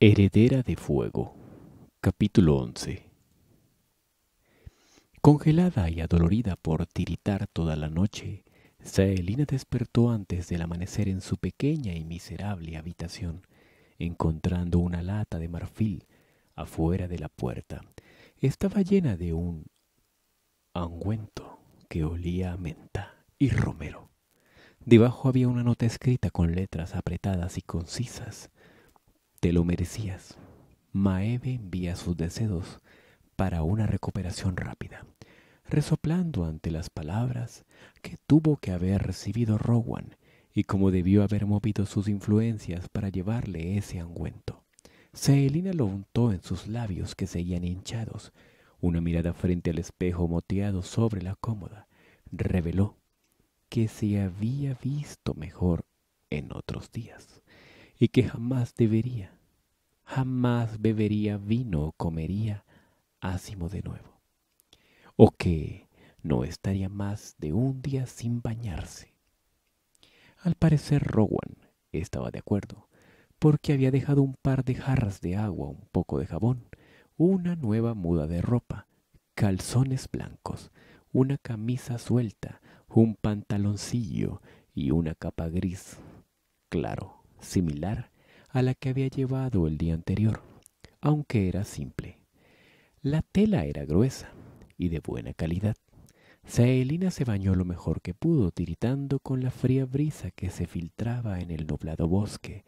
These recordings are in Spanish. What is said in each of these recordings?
Heredera de Fuego, capítulo 11. Congelada y adolorida por tiritar toda la noche, Saelina despertó antes del amanecer en su pequeña y miserable habitación, encontrando una lata de marfil afuera de la puerta. Estaba llena de un angüento que olía a menta y romero. Debajo había una nota escrita con letras apretadas y concisas te lo merecías. Maeve envía sus deseos para una recuperación rápida, resoplando ante las palabras que tuvo que haber recibido Rowan y cómo debió haber movido sus influencias para llevarle ese angüento. Selina lo untó en sus labios que seguían hinchados. Una mirada frente al espejo moteado sobre la cómoda reveló que se había visto mejor en otros días y que jamás debería, jamás bebería vino o comería ácimo de nuevo, o que no estaría más de un día sin bañarse. Al parecer Rowan estaba de acuerdo, porque había dejado un par de jarras de agua, un poco de jabón, una nueva muda de ropa, calzones blancos, una camisa suelta, un pantaloncillo y una capa gris. Claro, similar a la que había llevado el día anterior, aunque era simple. La tela era gruesa y de buena calidad. Saelina se bañó lo mejor que pudo, tiritando con la fría brisa que se filtraba en el nublado bosque.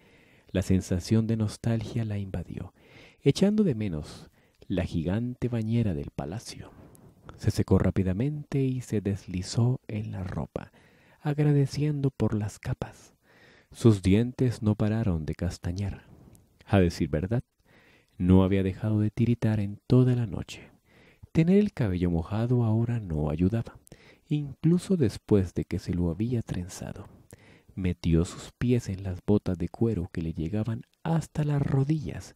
La sensación de nostalgia la invadió, echando de menos la gigante bañera del palacio. Se secó rápidamente y se deslizó en la ropa, agradeciendo por las capas. Sus dientes no pararon de castañar. A decir verdad, no había dejado de tiritar en toda la noche. Tener el cabello mojado ahora no ayudaba, incluso después de que se lo había trenzado. Metió sus pies en las botas de cuero que le llegaban hasta las rodillas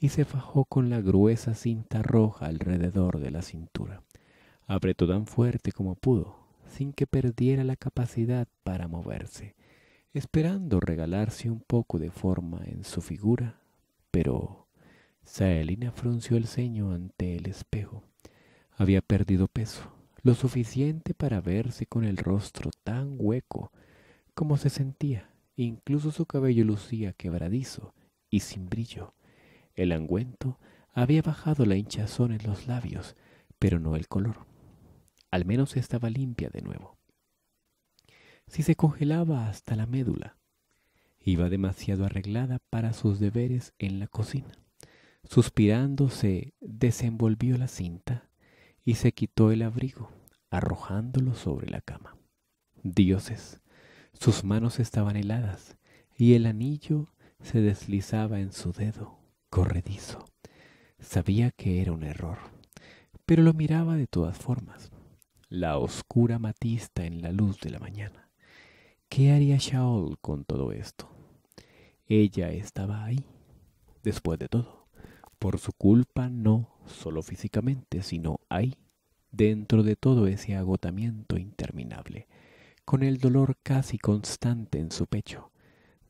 y se fajó con la gruesa cinta roja alrededor de la cintura. Apretó tan fuerte como pudo, sin que perdiera la capacidad para moverse esperando regalarse un poco de forma en su figura, pero Saelina frunció el ceño ante el espejo. Había perdido peso, lo suficiente para verse con el rostro tan hueco como se sentía. Incluso su cabello lucía quebradizo y sin brillo. El angüento había bajado la hinchazón en los labios, pero no el color. Al menos estaba limpia de nuevo si se congelaba hasta la médula. Iba demasiado arreglada para sus deberes en la cocina. Suspirando se desenvolvió la cinta y se quitó el abrigo, arrojándolo sobre la cama. Dioses, sus manos estaban heladas y el anillo se deslizaba en su dedo, corredizo. Sabía que era un error, pero lo miraba de todas formas, la oscura matista en la luz de la mañana. ¿Qué haría Shaol con todo esto? Ella estaba ahí, después de todo, por su culpa no solo físicamente, sino ahí, dentro de todo ese agotamiento interminable, con el dolor casi constante en su pecho.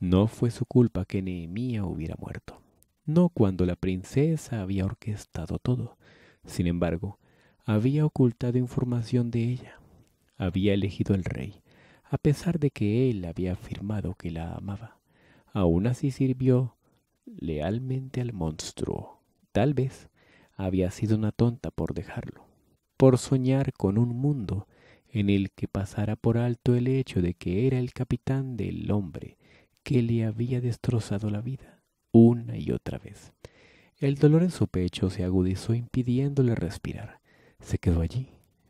No fue su culpa que Nehemia hubiera muerto, no cuando la princesa había orquestado todo. Sin embargo, había ocultado información de ella, había elegido al rey, a pesar de que él había afirmado que la amaba. Aún así sirvió lealmente al monstruo. Tal vez había sido una tonta por dejarlo, por soñar con un mundo en el que pasara por alto el hecho de que era el capitán del hombre que le había destrozado la vida una y otra vez. El dolor en su pecho se agudizó impidiéndole respirar. Se quedó allí,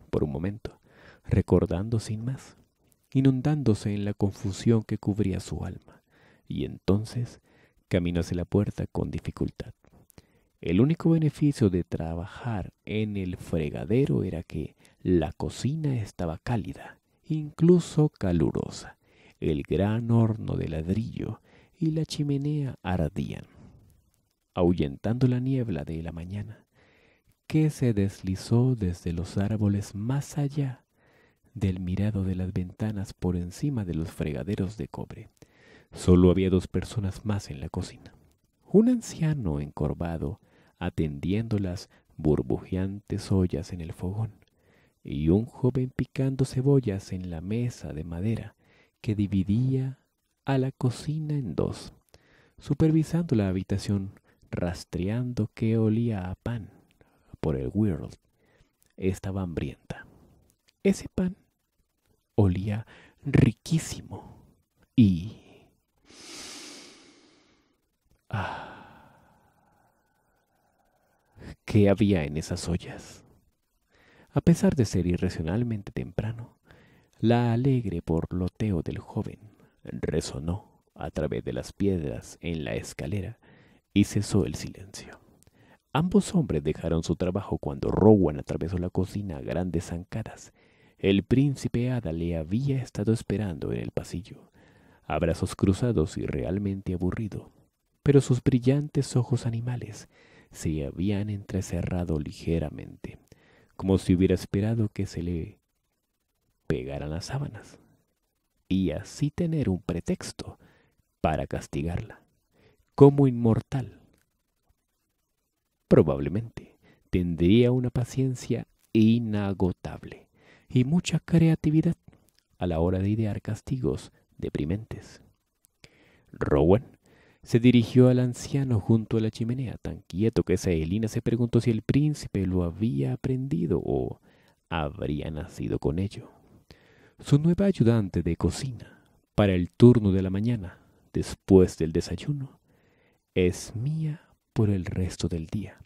por un momento, recordando sin más inundándose en la confusión que cubría su alma, y entonces caminó hacia la puerta con dificultad. El único beneficio de trabajar en el fregadero era que la cocina estaba cálida, incluso calurosa. El gran horno de ladrillo y la chimenea ardían, ahuyentando la niebla de la mañana, que se deslizó desde los árboles más allá del mirado de las ventanas por encima de los fregaderos de cobre. Solo había dos personas más en la cocina. Un anciano encorvado atendiendo las burbujeantes ollas en el fogón y un joven picando cebollas en la mesa de madera que dividía a la cocina en dos, supervisando la habitación, rastreando que olía a pan por el World. Estaba hambrienta. Ese pan olía riquísimo y... Ah, ¿Qué había en esas ollas? A pesar de ser irracionalmente temprano, la alegre porloteo del joven resonó a través de las piedras en la escalera y cesó el silencio. Ambos hombres dejaron su trabajo cuando Rowan atravesó la cocina a grandes zancadas el príncipe Ada le había estado esperando en el pasillo, a brazos cruzados y realmente aburrido, pero sus brillantes ojos animales se habían entrecerrado ligeramente, como si hubiera esperado que se le pegaran las sábanas, y así tener un pretexto para castigarla, como inmortal. Probablemente tendría una paciencia inagotable y mucha creatividad a la hora de idear castigos deprimentes. Rowan se dirigió al anciano junto a la chimenea, tan quieto que Saelina se preguntó si el príncipe lo había aprendido o habría nacido con ello. Su nueva ayudante de cocina para el turno de la mañana, después del desayuno, es mía por el resto del día.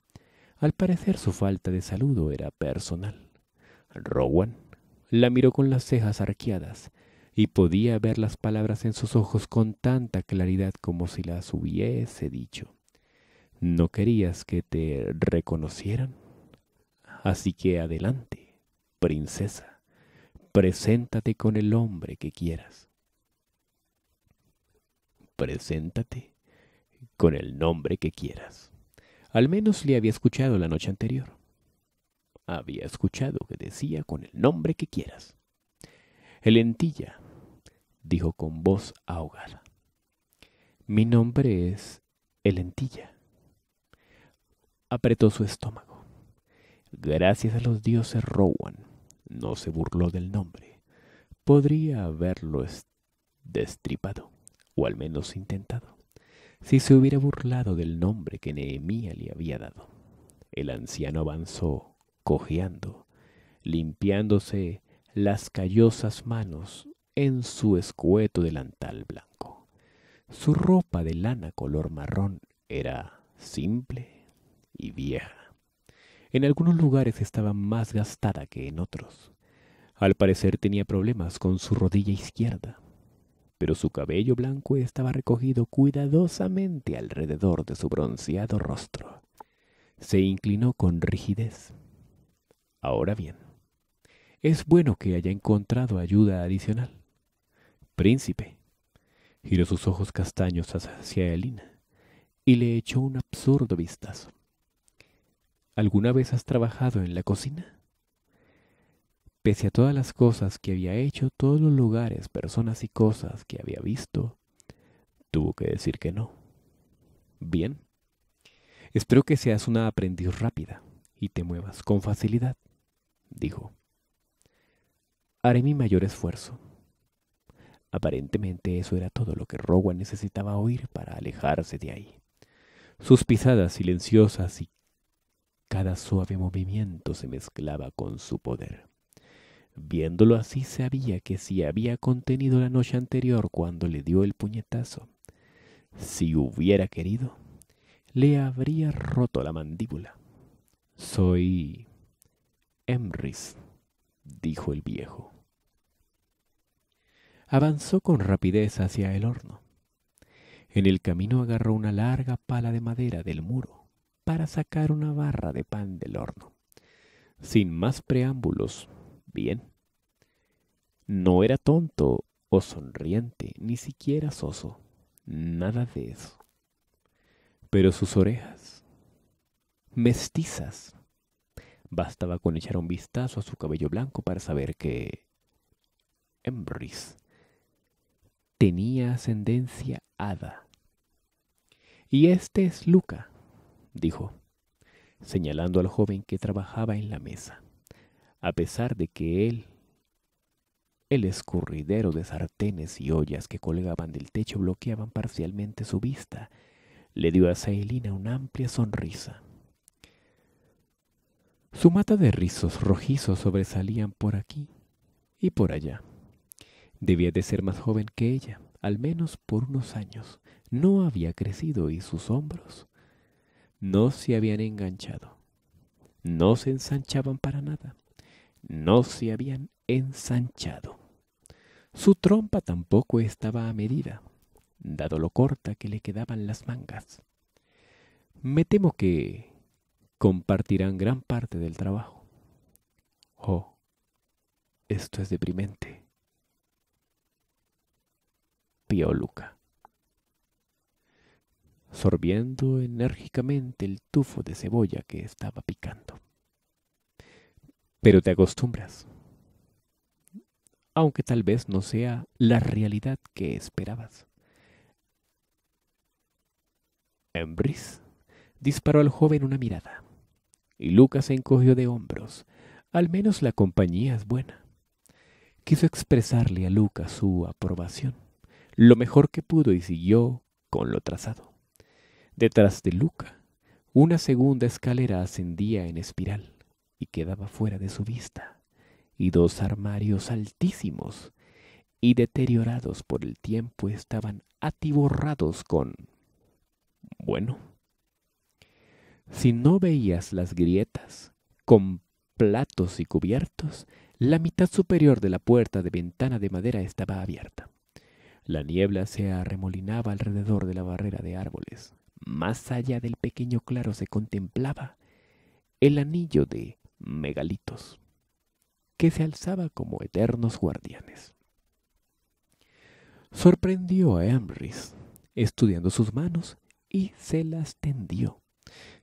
Al parecer su falta de saludo era personal. Rowan la miró con las cejas arqueadas, y podía ver las palabras en sus ojos con tanta claridad como si las hubiese dicho. ¿No querías que te reconocieran? Así que adelante, princesa, preséntate con el hombre que quieras. Preséntate con el nombre que quieras. Al menos le había escuchado la noche anterior había escuchado que decía con el nombre que quieras. Elentilla, dijo con voz ahogada. Mi nombre es Elentilla. Apretó su estómago. Gracias a los dioses Rowan, no se burló del nombre. Podría haberlo destripado, o al menos intentado, si se hubiera burlado del nombre que Nehemia le había dado. El anciano avanzó cojeando, limpiándose las callosas manos en su escueto delantal blanco. Su ropa de lana color marrón era simple y vieja. En algunos lugares estaba más gastada que en otros. Al parecer tenía problemas con su rodilla izquierda, pero su cabello blanco estaba recogido cuidadosamente alrededor de su bronceado rostro. Se inclinó con rigidez Ahora bien, es bueno que haya encontrado ayuda adicional. Príncipe, giró sus ojos castaños hacia Elina y le echó un absurdo vistazo. ¿Alguna vez has trabajado en la cocina? Pese a todas las cosas que había hecho, todos los lugares, personas y cosas que había visto, tuvo que decir que no. Bien. Espero que seas una aprendiz rápida y te muevas con facilidad dijo. Haré mi mayor esfuerzo. Aparentemente eso era todo lo que Rowan necesitaba oír para alejarse de ahí. Sus pisadas silenciosas y cada suave movimiento se mezclaba con su poder. Viéndolo así sabía que si había contenido la noche anterior cuando le dio el puñetazo, si hubiera querido, le habría roto la mandíbula. Soy Emrys, dijo el viejo. Avanzó con rapidez hacia el horno. En el camino agarró una larga pala de madera del muro para sacar una barra de pan del horno. Sin más preámbulos, bien. No era tonto o sonriente, ni siquiera soso, nada de eso. Pero sus orejas, mestizas, Bastaba con echar un vistazo a su cabello blanco para saber que Embris tenía ascendencia hada. Y este es Luca, dijo, señalando al joven que trabajaba en la mesa, a pesar de que él, el escurridero de sartenes y ollas que colgaban del techo bloqueaban parcialmente su vista, le dio a Celina una amplia sonrisa. Su mata de rizos rojizos sobresalían por aquí y por allá. Debía de ser más joven que ella, al menos por unos años. No había crecido y sus hombros no se habían enganchado. No se ensanchaban para nada. No se habían ensanchado. Su trompa tampoco estaba a medida, dado lo corta que le quedaban las mangas. Me temo que compartirán gran parte del trabajo. Oh, esto es deprimente. Pío Luca. Sorbiendo enérgicamente el tufo de cebolla que estaba picando. Pero te acostumbras. Aunque tal vez no sea la realidad que esperabas. Embris disparó al joven una mirada y Lucas se encogió de hombros. Al menos la compañía es buena. Quiso expresarle a Lucas su aprobación, lo mejor que pudo y siguió con lo trazado. Detrás de Luca, una segunda escalera ascendía en espiral y quedaba fuera de su vista, y dos armarios altísimos y deteriorados por el tiempo estaban atiborrados con... bueno, si no veías las grietas, con platos y cubiertos, la mitad superior de la puerta de ventana de madera estaba abierta. La niebla se arremolinaba alrededor de la barrera de árboles. Más allá del pequeño claro se contemplaba el anillo de megalitos, que se alzaba como eternos guardianes. Sorprendió a Amris, estudiando sus manos, y se las tendió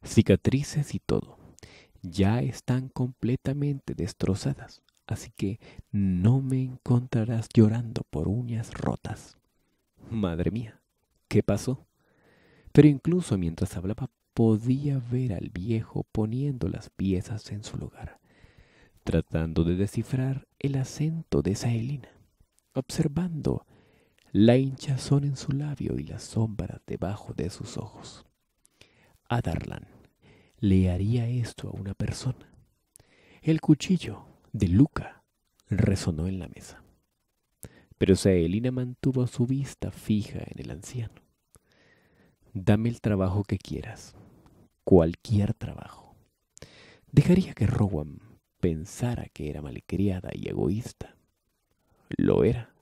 cicatrices y todo, ya están completamente destrozadas, así que no me encontrarás llorando por uñas rotas. Madre mía, ¿qué pasó? Pero incluso mientras hablaba podía ver al viejo poniendo las piezas en su lugar, tratando de descifrar el acento de esa Elina, observando la hinchazón en su labio y las sombras debajo de sus ojos. Adarlan le haría esto a una persona. El cuchillo de Luca resonó en la mesa. Pero Saelina mantuvo su vista fija en el anciano. Dame el trabajo que quieras, cualquier trabajo. Dejaría que Rowan pensara que era malcriada y egoísta. Lo era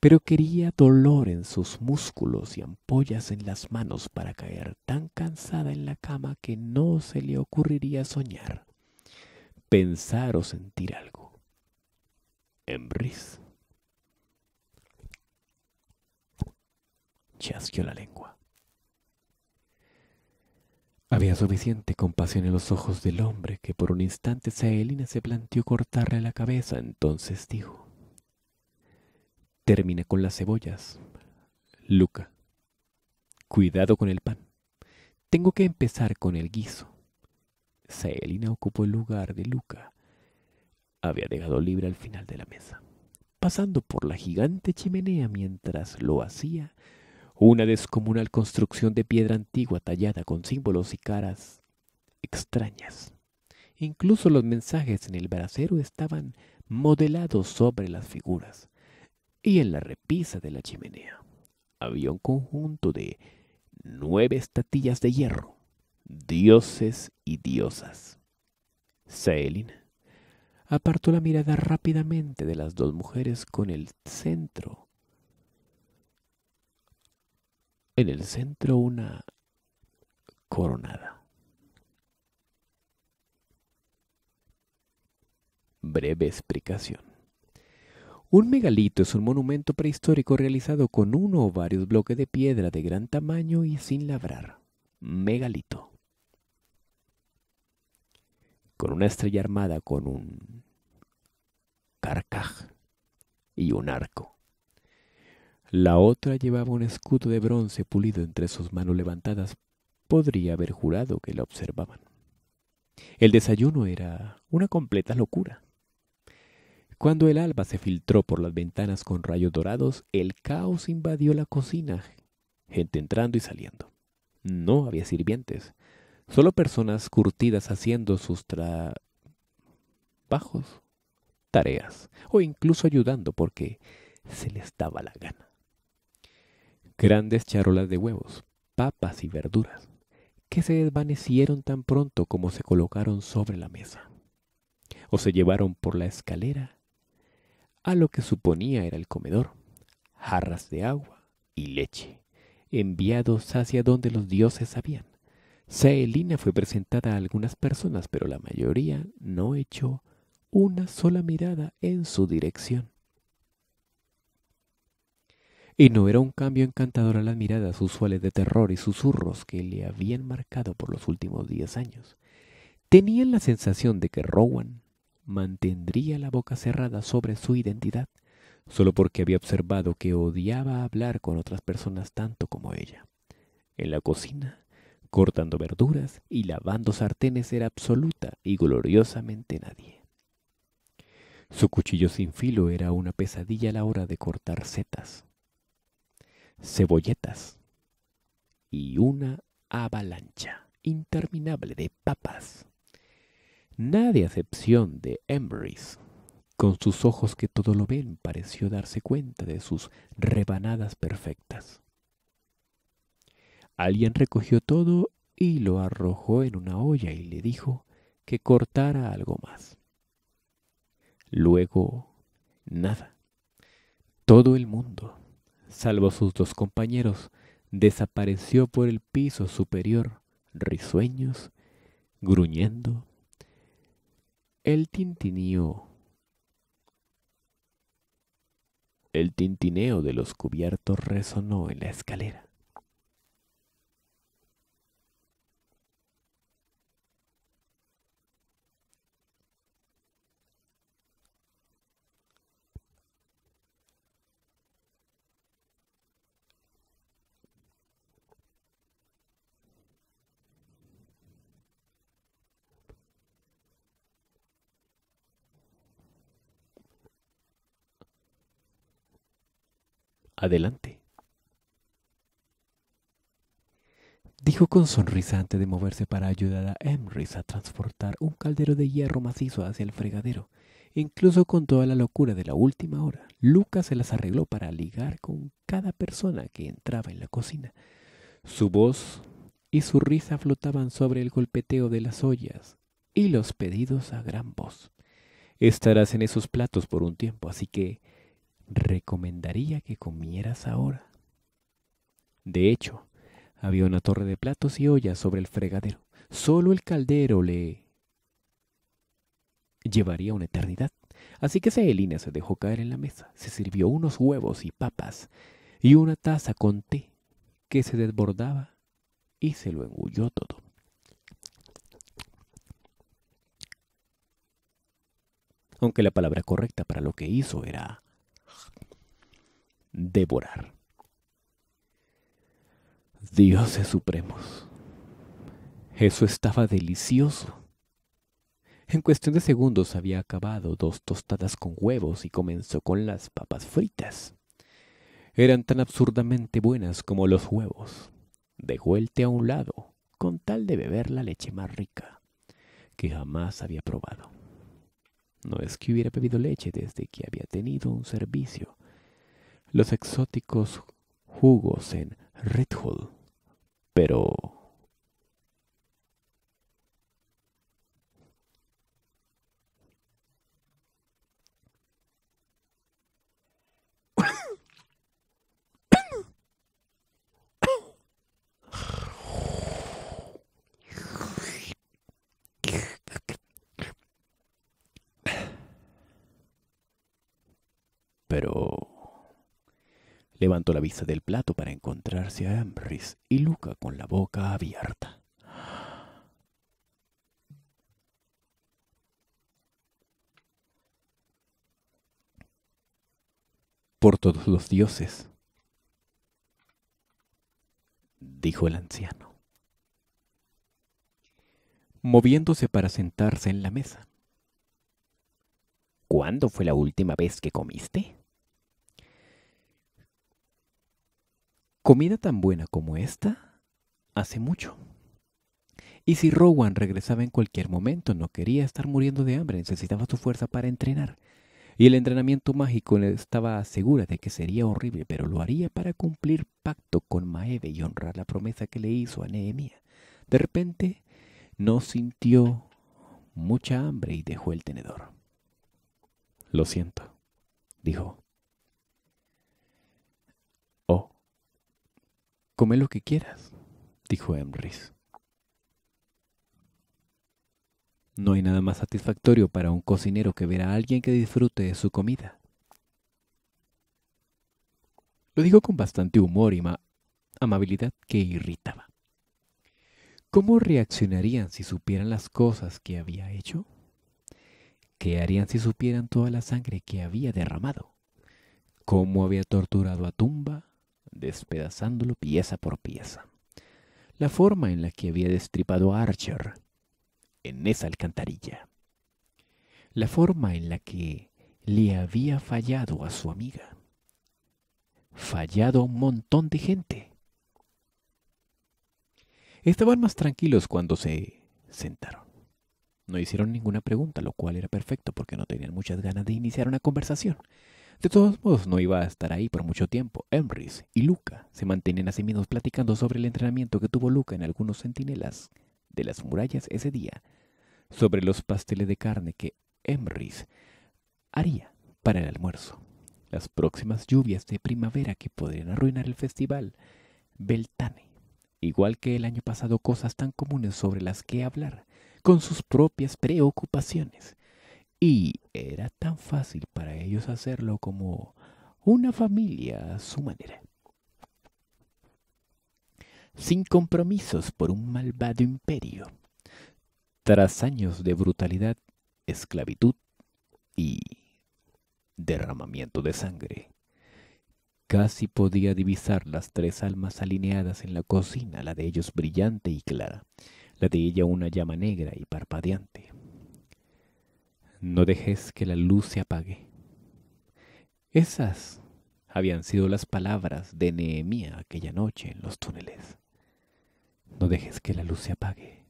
pero quería dolor en sus músculos y ampollas en las manos para caer tan cansada en la cama que no se le ocurriría soñar, pensar o sentir algo. Embris chasqueó la lengua. Había suficiente compasión en los ojos del hombre que por un instante Saelina se planteó cortarle la cabeza, entonces dijo Termina con las cebollas. Luca. Cuidado con el pan. Tengo que empezar con el guiso. Saelina ocupó el lugar de Luca. Había dejado libre al final de la mesa. Pasando por la gigante chimenea mientras lo hacía, una descomunal construcción de piedra antigua tallada con símbolos y caras extrañas. Incluso los mensajes en el brasero estaban modelados sobre las figuras y en la repisa de la chimenea había un conjunto de nueve estatillas de hierro, dioses y diosas. Selin apartó la mirada rápidamente de las dos mujeres con el centro. En el centro una coronada. Breve explicación. Un megalito es un monumento prehistórico realizado con uno o varios bloques de piedra de gran tamaño y sin labrar. Megalito. Con una estrella armada con un carcaj y un arco. La otra llevaba un escudo de bronce pulido entre sus manos levantadas. Podría haber jurado que la observaban. El desayuno era una completa locura. Cuando el alba se filtró por las ventanas con rayos dorados, el caos invadió la cocina, gente entrando y saliendo. No había sirvientes, solo personas curtidas haciendo sus trabajos, tareas, o incluso ayudando porque se les daba la gana. Grandes charolas de huevos, papas y verduras, que se desvanecieron tan pronto como se colocaron sobre la mesa, o se llevaron por la escalera a lo que suponía era el comedor, jarras de agua y leche, enviados hacia donde los dioses habían. Saelina fue presentada a algunas personas, pero la mayoría no echó una sola mirada en su dirección. Y no era un cambio encantador a las miradas usuales de terror y susurros que le habían marcado por los últimos diez años. Tenían la sensación de que Rowan mantendría la boca cerrada sobre su identidad, solo porque había observado que odiaba hablar con otras personas tanto como ella. En la cocina, cortando verduras y lavando sartenes era absoluta y gloriosamente nadie. Su cuchillo sin filo era una pesadilla a la hora de cortar setas, cebolletas y una avalancha interminable de papas. Nadie a excepción de Embry's, con sus ojos que todo lo ven, pareció darse cuenta de sus rebanadas perfectas. Alguien recogió todo y lo arrojó en una olla y le dijo que cortara algo más. Luego, nada. Todo el mundo, salvo sus dos compañeros, desapareció por el piso superior, risueños, gruñendo el tintineo. El tintineo de los cubiertos resonó en la escalera. Adelante. Dijo con sonrisa antes de moverse para ayudar a Emrys a transportar un caldero de hierro macizo hacia el fregadero. Incluso con toda la locura de la última hora, Lucas se las arregló para ligar con cada persona que entraba en la cocina. Su voz y su risa flotaban sobre el golpeteo de las ollas y los pedidos a gran voz. Estarás en esos platos por un tiempo, así que recomendaría que comieras ahora. De hecho, había una torre de platos y ollas sobre el fregadero. Solo el caldero le llevaría una eternidad. Así que Celina se dejó caer en la mesa, se sirvió unos huevos y papas y una taza con té que se desbordaba y se lo engulló todo. Aunque la palabra correcta para lo que hizo era devorar. Dioses supremos. Eso estaba delicioso. En cuestión de segundos había acabado dos tostadas con huevos y comenzó con las papas fritas. Eran tan absurdamente buenas como los huevos. Dejó el té a un lado, con tal de beber la leche más rica que jamás había probado. No es que hubiera bebido leche desde que había tenido un servicio los exóticos jugos en Red pero... pero... Levantó la vista del plato para encontrarse a Ambris y Luca con la boca abierta. Por todos los dioses, dijo el anciano, moviéndose para sentarse en la mesa. ¿Cuándo fue la última vez que comiste? Comida tan buena como esta hace mucho. Y si Rowan regresaba en cualquier momento, no quería estar muriendo de hambre, necesitaba su fuerza para entrenar. Y el entrenamiento mágico estaba segura de que sería horrible, pero lo haría para cumplir pacto con Maeve y honrar la promesa que le hizo a Nehemia. De repente, no sintió mucha hambre y dejó el tenedor. Lo siento, dijo. Come lo que quieras, dijo Emrys. No hay nada más satisfactorio para un cocinero que ver a alguien que disfrute de su comida. Lo dijo con bastante humor y amabilidad que irritaba. ¿Cómo reaccionarían si supieran las cosas que había hecho? ¿Qué harían si supieran toda la sangre que había derramado? ¿Cómo había torturado a Tumba? despedazándolo pieza por pieza. La forma en la que había destripado a Archer en esa alcantarilla. La forma en la que le había fallado a su amiga. Fallado un montón de gente. Estaban más tranquilos cuando se sentaron. No hicieron ninguna pregunta, lo cual era perfecto porque no tenían muchas ganas de iniciar una conversación. De todos modos, no iba a estar ahí por mucho tiempo. Emrys y Luca se mantienen a platicando sobre el entrenamiento que tuvo Luca en algunos centinelas de las murallas ese día, sobre los pasteles de carne que Emrys haría para el almuerzo, las próximas lluvias de primavera que podrían arruinar el festival Beltane, igual que el año pasado cosas tan comunes sobre las que hablar, con sus propias preocupaciones y era tan fácil para ellos hacerlo como una familia a su manera. Sin compromisos por un malvado imperio. Tras años de brutalidad, esclavitud y derramamiento de sangre, casi podía divisar las tres almas alineadas en la cocina, la de ellos brillante y clara, la de ella una llama negra y parpadeante no dejes que la luz se apague. Esas habían sido las palabras de Nehemía aquella noche en los túneles. No dejes que la luz se apague.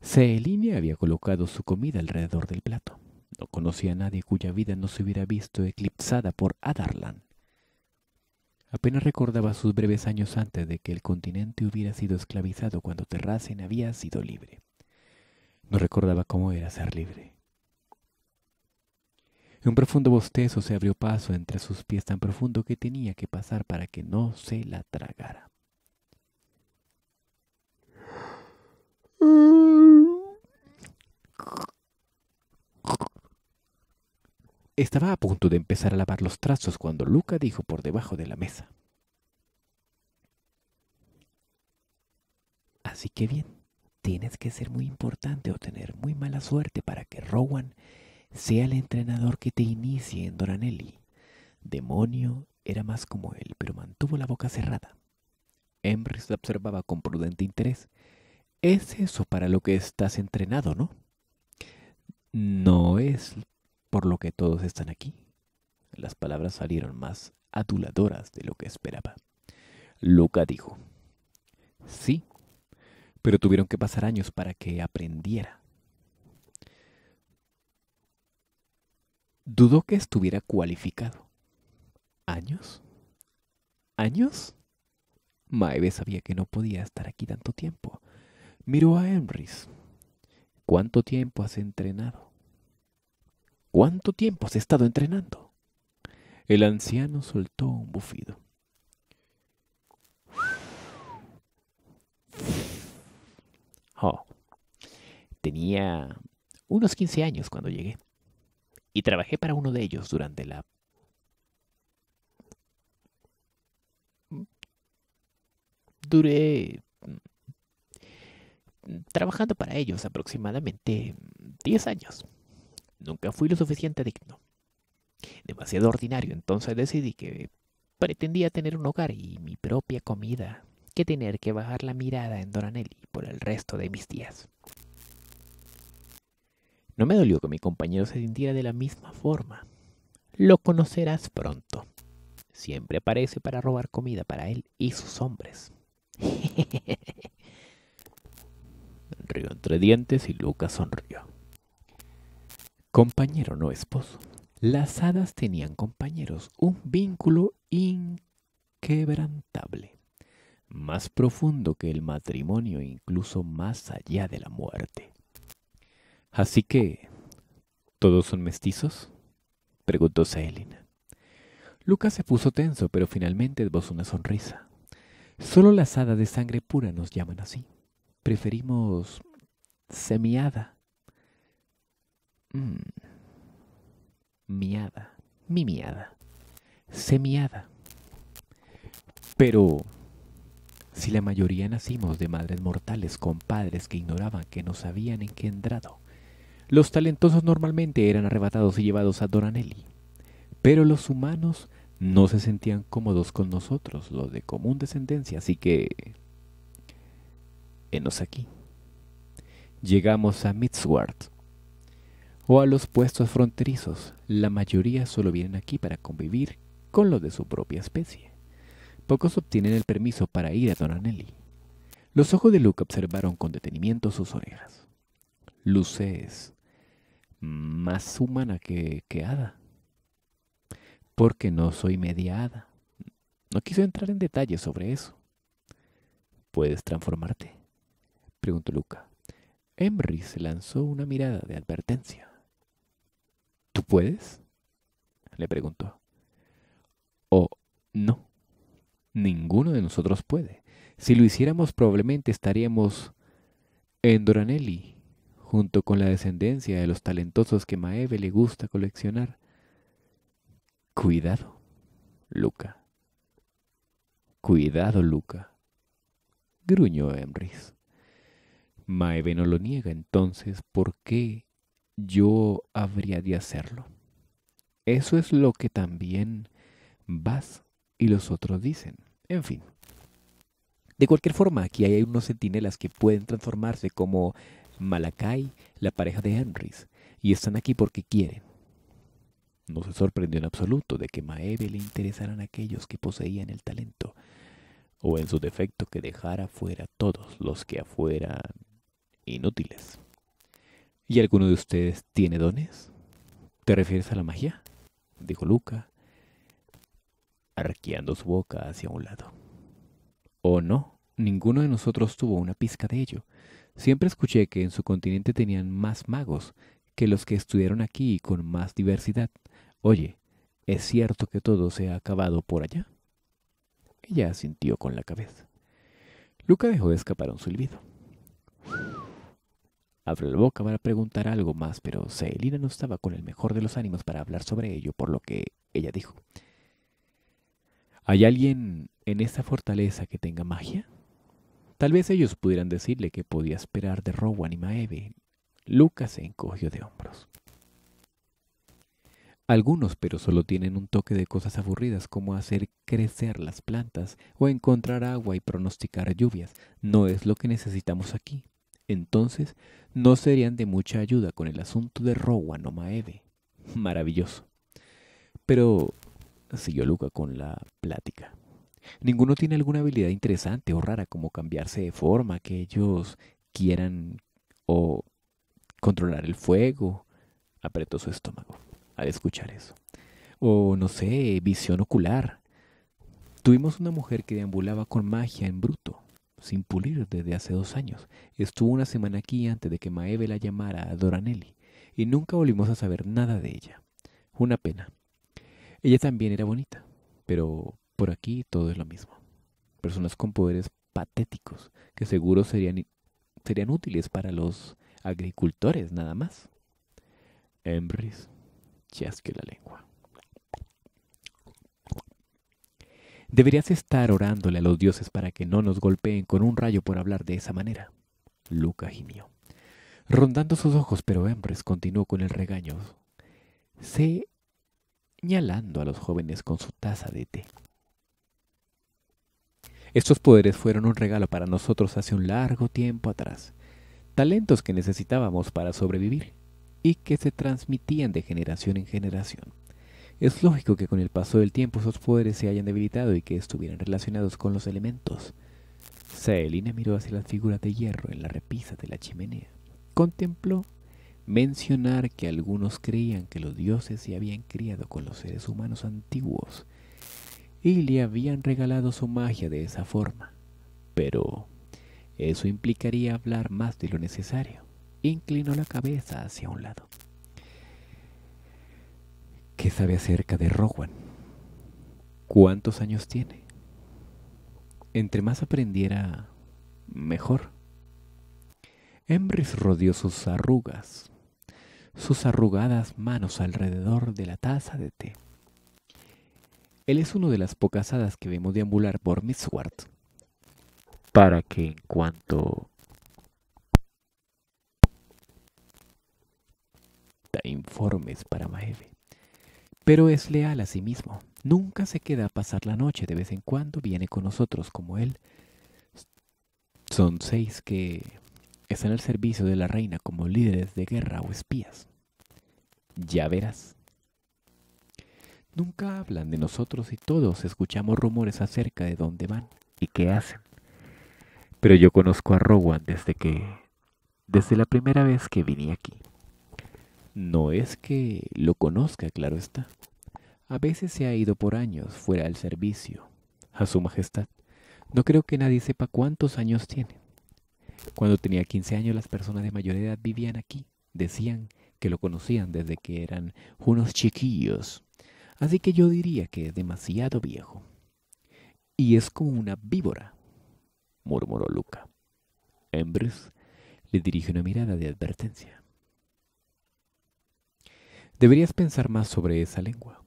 Celine había colocado su comida alrededor del plato. No conocía a nadie cuya vida no se hubiera visto eclipsada por Adarlan. Apenas recordaba sus breves años antes de que el continente hubiera sido esclavizado cuando Terracen había sido libre. No recordaba cómo era ser libre un profundo bostezo se abrió paso entre sus pies tan profundo que tenía que pasar para que no se la tragara. Estaba a punto de empezar a lavar los trazos cuando Luca dijo por debajo de la mesa. Así que bien, tienes que ser muy importante o tener muy mala suerte para que Rowan sea el entrenador que te inicie en Doranelli. Demonio era más como él, pero mantuvo la boca cerrada. Emrys observaba con prudente interés. ¿Es eso para lo que estás entrenado, no? No es por lo que todos están aquí. Las palabras salieron más aduladoras de lo que esperaba. Luca dijo, sí, pero tuvieron que pasar años para que aprendiera. Dudó que estuviera cualificado. ¿Años? ¿Años? Maeve sabía que no podía estar aquí tanto tiempo. Miró a Emrys. ¿Cuánto tiempo has entrenado? ¿Cuánto tiempo has estado entrenando? El anciano soltó un bufido. Oh, tenía unos 15 años cuando llegué y trabajé para uno de ellos durante la duré trabajando para ellos aproximadamente 10 años. Nunca fui lo suficiente digno. Demasiado ordinario, entonces decidí que pretendía tener un hogar y mi propia comida, que tener que bajar la mirada en Doranelli por el resto de mis días. No me dolió que mi compañero se sintiera de la misma forma. Lo conocerás pronto. Siempre aparece para robar comida para él y sus hombres. Río entre dientes y Lucas sonrió. Compañero no esposo. Las hadas tenían compañeros, un vínculo inquebrantable, más profundo que el matrimonio, incluso más allá de la muerte. Así que... ¿Todos son mestizos? preguntó Selina. Lucas se puso tenso, pero finalmente esbozó una sonrisa. Solo las hadas de sangre pura nos llaman así. Preferimos semiada. Mm. Miada, miada. semiada. Pero si la mayoría nacimos de madres mortales con padres que ignoraban que nos habían engendrado, los talentosos normalmente eran arrebatados y llevados a Doranelli, pero los humanos no se sentían cómodos con nosotros, los de común descendencia, así que... Enos aquí. Llegamos a Midsworth o a los puestos fronterizos. La mayoría solo vienen aquí para convivir con los de su propia especie. Pocos obtienen el permiso para ir a Doranelli. Los ojos de Luke observaron con detenimiento sus orejas. Luces más humana que, que hada. Porque no soy mediada No quiso entrar en detalles sobre eso. ¿Puedes transformarte? preguntó Luca. Emry se lanzó una mirada de advertencia. ¿Tú puedes? le preguntó. o no. Ninguno de nosotros puede. Si lo hiciéramos probablemente estaríamos en Doranelli junto con la descendencia de los talentosos que Maeve le gusta coleccionar. Cuidado, Luca. Cuidado, Luca, gruñó Emrys. Maeve no lo niega, entonces, ¿por qué yo habría de hacerlo? Eso es lo que también vas y los otros dicen. En fin. De cualquier forma, aquí hay unos centinelas que pueden transformarse como Malakai, la pareja de Henrys, y están aquí porque quieren. No se sorprendió en absoluto de que Maeve le interesaran aquellos que poseían el talento, o en su defecto que dejara fuera todos los que afuera inútiles. ¿Y alguno de ustedes tiene dones? ¿Te refieres a la magia? dijo Luca, arqueando su boca hacia un lado. ¿O no? Ninguno de nosotros tuvo una pizca de ello. Siempre escuché que en su continente tenían más magos que los que estuvieron aquí y con más diversidad. Oye, ¿es cierto que todo se ha acabado por allá? Ella asintió con la cabeza. Luca dejó escapar un silbido. Abrió la boca para preguntar algo más, pero Celina no estaba con el mejor de los ánimos para hablar sobre ello, por lo que ella dijo. ¿Hay alguien en esta fortaleza que tenga magia? Tal vez ellos pudieran decirle que podía esperar de Rowan y Maeve. Luca se encogió de hombros. Algunos, pero solo tienen un toque de cosas aburridas como hacer crecer las plantas o encontrar agua y pronosticar lluvias. No es lo que necesitamos aquí. Entonces, no serían de mucha ayuda con el asunto de Rowan o Maeve. Maravilloso. Pero siguió Luca con la plática. Ninguno tiene alguna habilidad interesante o rara como cambiarse de forma, que ellos quieran o controlar el fuego. Apretó su estómago al escuchar eso. O no sé, visión ocular. Tuvimos una mujer que deambulaba con magia en bruto, sin pulir desde hace dos años. Estuvo una semana aquí antes de que Maeve la llamara a Doranelli y nunca volvimos a saber nada de ella. Una pena. Ella también era bonita, pero por aquí todo es lo mismo. Personas con poderes patéticos que seguro serían, serían útiles para los agricultores nada más. Embris chasque la lengua. Deberías estar orándole a los dioses para que no nos golpeen con un rayo por hablar de esa manera. Luca gimió, rondando sus ojos, pero Embres continuó con el regaño, señalando a los jóvenes con su taza de té. Estos poderes fueron un regalo para nosotros hace un largo tiempo atrás, talentos que necesitábamos para sobrevivir y que se transmitían de generación en generación. Es lógico que con el paso del tiempo esos poderes se hayan debilitado y que estuvieran relacionados con los elementos. Celine miró hacia las figuras de hierro en la repisa de la chimenea. Contempló mencionar que algunos creían que los dioses se habían criado con los seres humanos antiguos y le habían regalado su magia de esa forma. Pero eso implicaría hablar más de lo necesario. Inclinó la cabeza hacia un lado. ¿Qué sabe acerca de Rowan? ¿Cuántos años tiene? Entre más aprendiera, mejor. Embris rodeó sus arrugas, sus arrugadas manos alrededor de la taza de té. Él es uno de las pocas hadas que vemos deambular por Midsward. Para que en cuanto... Da informes para Maeve. Pero es leal a sí mismo. Nunca se queda a pasar la noche. De vez en cuando viene con nosotros como él. Son seis que están al servicio de la reina como líderes de guerra o espías. Ya verás. Nunca hablan de nosotros y todos escuchamos rumores acerca de dónde van y qué hacen. Pero yo conozco a Rowan desde que... desde la primera vez que vine aquí. No es que lo conozca, claro está. A veces se ha ido por años fuera del servicio. A su majestad, no creo que nadie sepa cuántos años tiene. Cuando tenía 15 años las personas de mayor edad vivían aquí. Decían que lo conocían desde que eran unos chiquillos. Así que yo diría que es demasiado viejo. Y es como una víbora, murmuró Luca. Embrus le dirige una mirada de advertencia. Deberías pensar más sobre esa lengua.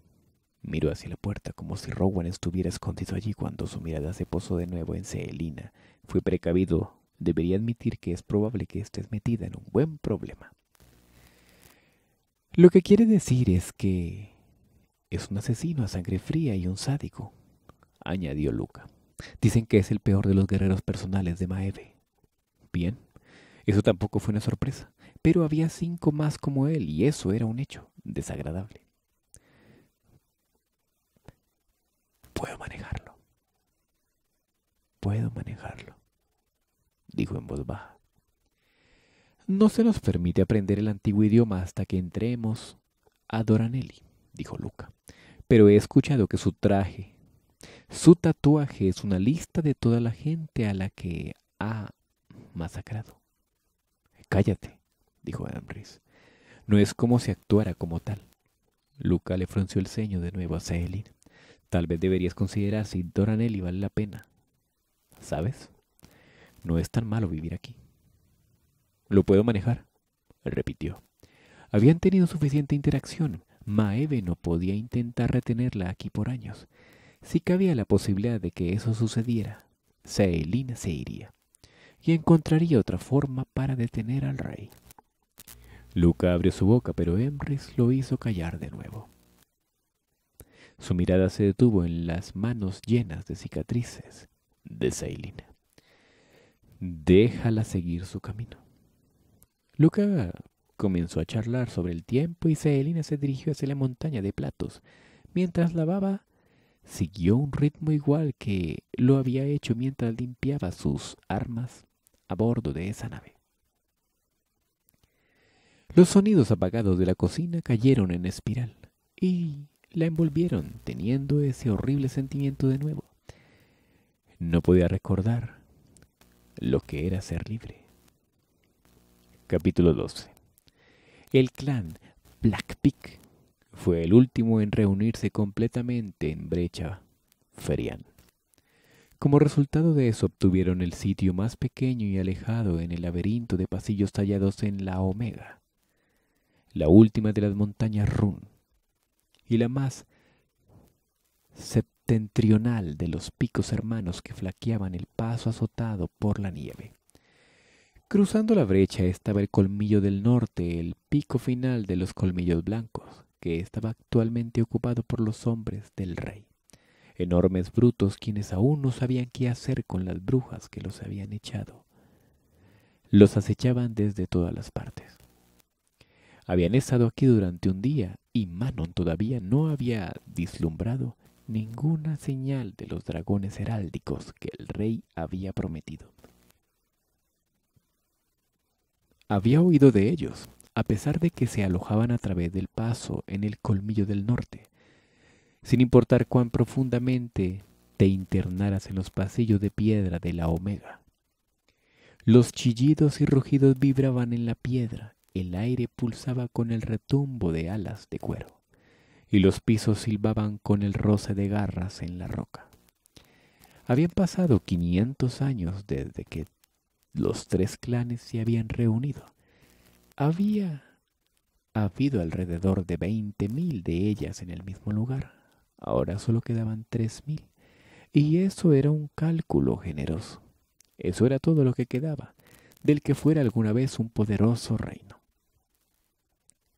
Miró hacia la puerta como si Rowan estuviera escondido allí cuando su mirada se posó de nuevo en Celina. Fue precavido. Debería admitir que es probable que estés metida en un buen problema. Lo que quiere decir es que es un asesino a sangre fría y un sádico, añadió Luca. Dicen que es el peor de los guerreros personales de Maeve. Bien, eso tampoco fue una sorpresa, pero había cinco más como él y eso era un hecho desagradable. Puedo manejarlo. Puedo manejarlo, dijo en voz baja. No se nos permite aprender el antiguo idioma hasta que entremos a Doranelli, dijo Luca pero he escuchado que su traje, su tatuaje es una lista de toda la gente a la que ha masacrado. Cállate, dijo Amris. No es como si actuara como tal. Luca le frunció el ceño de nuevo a Celine. Tal vez deberías considerar si Doranelli vale la pena. ¿Sabes? No es tan malo vivir aquí. Lo puedo manejar, repitió. Habían tenido suficiente interacción Maeve no podía intentar retenerla aquí por años. Si cabía la posibilidad de que eso sucediera, Céline se iría y encontraría otra forma para detener al rey. Luca abrió su boca, pero Emrys lo hizo callar de nuevo. Su mirada se detuvo en las manos llenas de cicatrices de Zelina, Déjala seguir su camino. Luca Comenzó a charlar sobre el tiempo y Celina se dirigió hacia la montaña de platos. Mientras lavaba, siguió un ritmo igual que lo había hecho mientras limpiaba sus armas a bordo de esa nave. Los sonidos apagados de la cocina cayeron en espiral y la envolvieron teniendo ese horrible sentimiento de nuevo. No podía recordar lo que era ser libre. Capítulo 12 el clan Peak fue el último en reunirse completamente en brecha Ferian. Como resultado de eso obtuvieron el sitio más pequeño y alejado en el laberinto de pasillos tallados en la Omega, la última de las montañas Run, y la más septentrional de los picos hermanos que flaqueaban el paso azotado por la nieve. Cruzando la brecha estaba el colmillo del norte, el pico final de los colmillos blancos, que estaba actualmente ocupado por los hombres del rey, enormes brutos quienes aún no sabían qué hacer con las brujas que los habían echado. Los acechaban desde todas las partes. Habían estado aquí durante un día y Manon todavía no había vislumbrado ninguna señal de los dragones heráldicos que el rey había prometido. Había oído de ellos, a pesar de que se alojaban a través del paso en el colmillo del norte. Sin importar cuán profundamente te internaras en los pasillos de piedra de la Omega. Los chillidos y rugidos vibraban en la piedra, el aire pulsaba con el retumbo de alas de cuero, y los pisos silbaban con el roce de garras en la roca. Habían pasado 500 años desde que los tres clanes se habían reunido. Había habido alrededor de veinte mil de ellas en el mismo lugar. Ahora solo quedaban tres mil. Y eso era un cálculo generoso. Eso era todo lo que quedaba, del que fuera alguna vez un poderoso reino.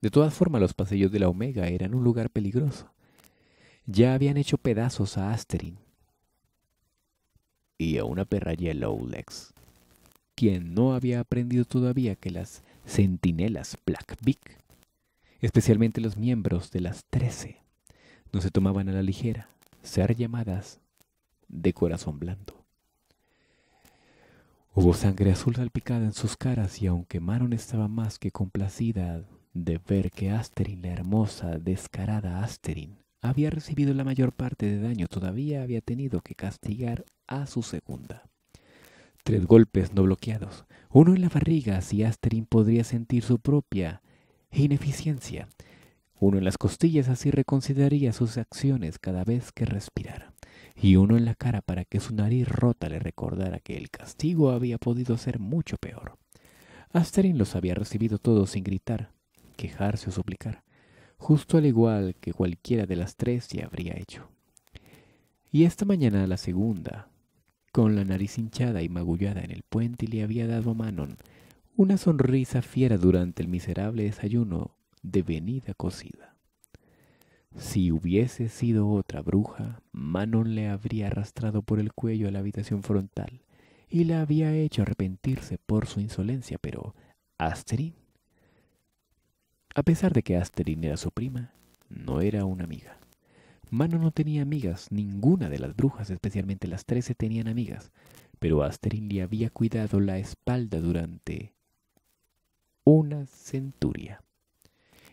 De todas formas, los pasillos de la Omega eran un lugar peligroso. Ya habían hecho pedazos a Asterin y a una perralla Lowlex quien no había aprendido todavía que las centinelas Black Beak, especialmente los miembros de las Trece, no se tomaban a la ligera ser llamadas de corazón blando. Hubo sangre azul salpicada en sus caras y aunque Maron estaba más que complacida de ver que Asterin, la hermosa, descarada Asterin, había recibido la mayor parte de daño, todavía había tenido que castigar a su segunda. Tres golpes no bloqueados, uno en la barriga si Asterin podría sentir su propia ineficiencia, uno en las costillas así reconsideraría sus acciones cada vez que respirara, y uno en la cara para que su nariz rota le recordara que el castigo había podido ser mucho peor. Asterin los había recibido todos sin gritar, quejarse o suplicar, justo al igual que cualquiera de las tres se habría hecho. Y esta mañana, la segunda, con la nariz hinchada y magullada en el puente y le había dado a Manon una sonrisa fiera durante el miserable desayuno de venida cocida. Si hubiese sido otra bruja, Manon le habría arrastrado por el cuello a la habitación frontal y la había hecho arrepentirse por su insolencia, pero Asterin, a pesar de que Asterin era su prima, no era una amiga. Manon no tenía amigas, ninguna de las brujas, especialmente las trece, tenían amigas, pero Asterin le había cuidado la espalda durante una centuria.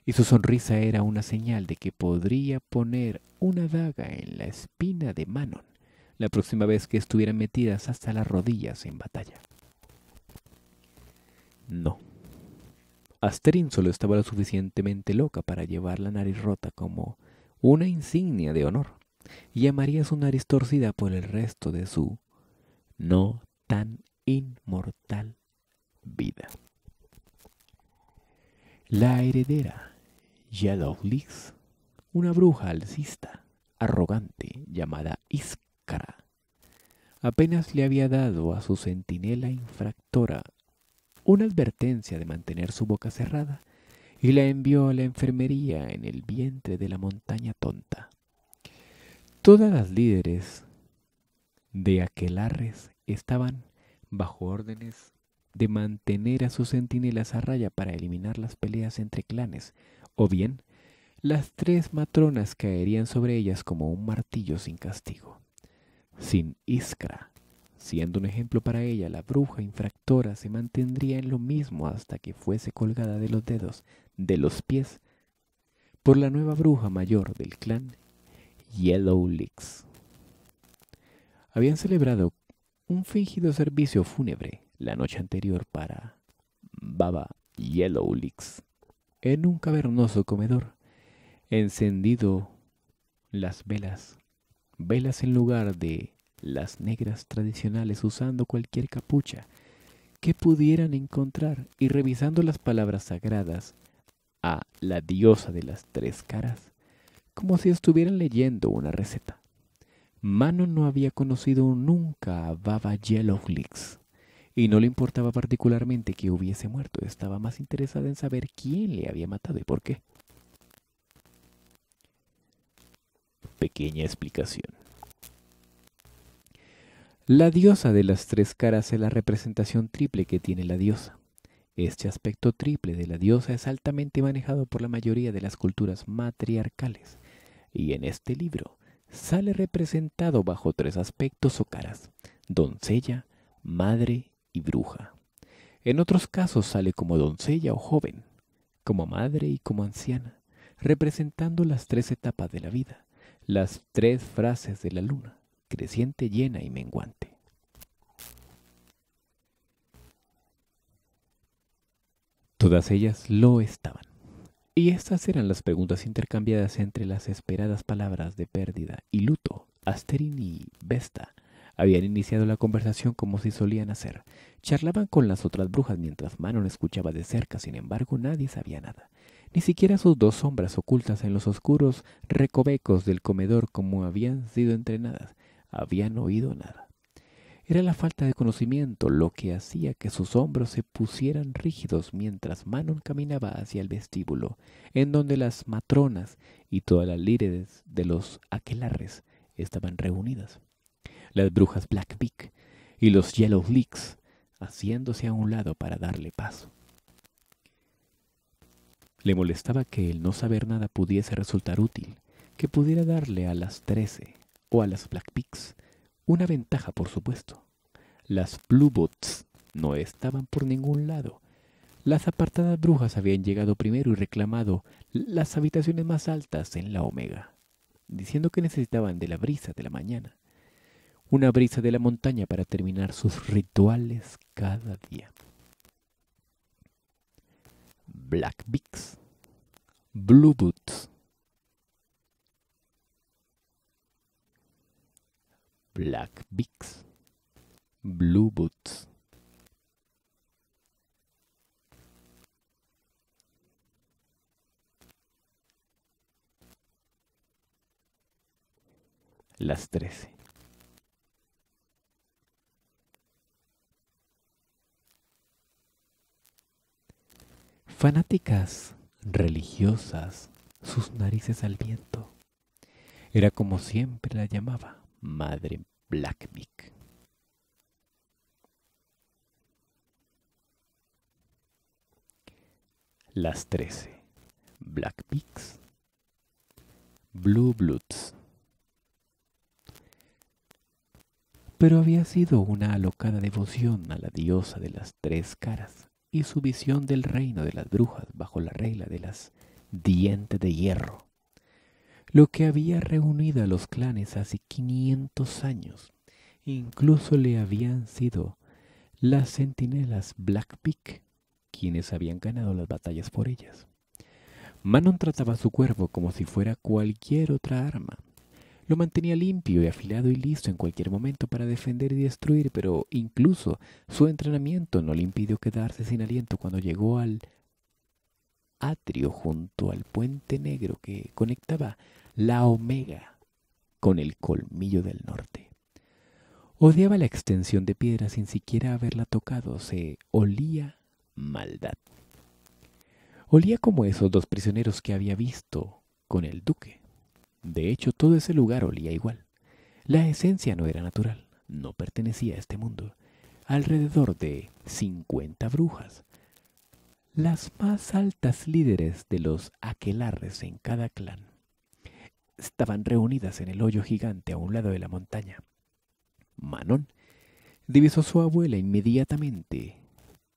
Y su sonrisa era una señal de que podría poner una daga en la espina de Manon la próxima vez que estuvieran metidas hasta las rodillas en batalla. No. Asterin solo estaba lo suficientemente loca para llevar la nariz rota como una insignia de honor, y llamaría su nariz torcida por el resto de su no tan inmortal vida. La heredera Leaks, una bruja alcista, arrogante, llamada Iskara, apenas le había dado a su centinela infractora una advertencia de mantener su boca cerrada y la envió a la enfermería en el vientre de la montaña tonta. Todas las líderes de aquelarres estaban bajo órdenes de mantener a sus centinelas a raya para eliminar las peleas entre clanes, o bien las tres matronas caerían sobre ellas como un martillo sin castigo. Sin Iskra, siendo un ejemplo para ella, la bruja infractora se mantendría en lo mismo hasta que fuese colgada de los dedos de los pies por la nueva bruja mayor del clan, Yellow Licks, Habían celebrado un fingido servicio fúnebre la noche anterior para Baba Yellow Licks, en un cavernoso comedor, encendido las velas, velas en lugar de las negras tradicionales usando cualquier capucha que pudieran encontrar y revisando las palabras sagradas a la diosa de las tres caras como si estuvieran leyendo una receta. Mano no había conocido nunca a Baba yellowlicks y no le importaba particularmente que hubiese muerto, estaba más interesada en saber quién le había matado y por qué. Pequeña explicación. La diosa de las tres caras es la representación triple que tiene la diosa. Este aspecto triple de la diosa es altamente manejado por la mayoría de las culturas matriarcales, y en este libro sale representado bajo tres aspectos o caras, doncella, madre y bruja. En otros casos sale como doncella o joven, como madre y como anciana, representando las tres etapas de la vida, las tres frases de la luna, creciente, llena y menguante. Todas ellas lo estaban. Y estas eran las preguntas intercambiadas entre las esperadas palabras de pérdida y luto. Asterin y Vesta habían iniciado la conversación como si solían hacer. Charlaban con las otras brujas mientras Manon escuchaba de cerca, sin embargo nadie sabía nada. Ni siquiera sus dos sombras ocultas en los oscuros recovecos del comedor como habían sido entrenadas habían oído nada. Era la falta de conocimiento lo que hacía que sus hombros se pusieran rígidos mientras Manon caminaba hacia el vestíbulo, en donde las matronas y todas las líderes de los aquelarres estaban reunidas. Las brujas Blackbeak y los Yellow Leaks haciéndose a un lado para darle paso. Le molestaba que el no saber nada pudiese resultar útil, que pudiera darle a las trece o a las Black una ventaja, por supuesto. Las Blue Boots no estaban por ningún lado. Las apartadas brujas habían llegado primero y reclamado las habitaciones más altas en la Omega, diciendo que necesitaban de la brisa de la mañana, una brisa de la montaña para terminar sus rituales cada día. Black Beaks, Blue Boots, Black Beaks, Blue Boots. Las trece. Fanáticas religiosas, sus narices al viento. Era como siempre la llamaba Madre Black Las 13. Black Peaks. Blue Bloods. Pero había sido una alocada devoción a la diosa de las tres caras y su visión del reino de las brujas bajo la regla de las dientes de hierro lo que había reunido a los clanes hace 500 años. Incluso le habían sido las centinelas Peak quienes habían ganado las batallas por ellas. Manon trataba su cuervo como si fuera cualquier otra arma. Lo mantenía limpio y afilado y listo en cualquier momento para defender y destruir, pero incluso su entrenamiento no le impidió quedarse sin aliento cuando llegó al atrio junto al puente negro que conectaba la Omega, con el colmillo del norte. Odiaba la extensión de piedra sin siquiera haberla tocado, se olía maldad. Olía como esos dos prisioneros que había visto con el duque. De hecho, todo ese lugar olía igual. La esencia no era natural, no pertenecía a este mundo. Alrededor de 50 brujas, las más altas líderes de los aquelarres en cada clan estaban reunidas en el hoyo gigante a un lado de la montaña. Manon divisó a su abuela inmediatamente,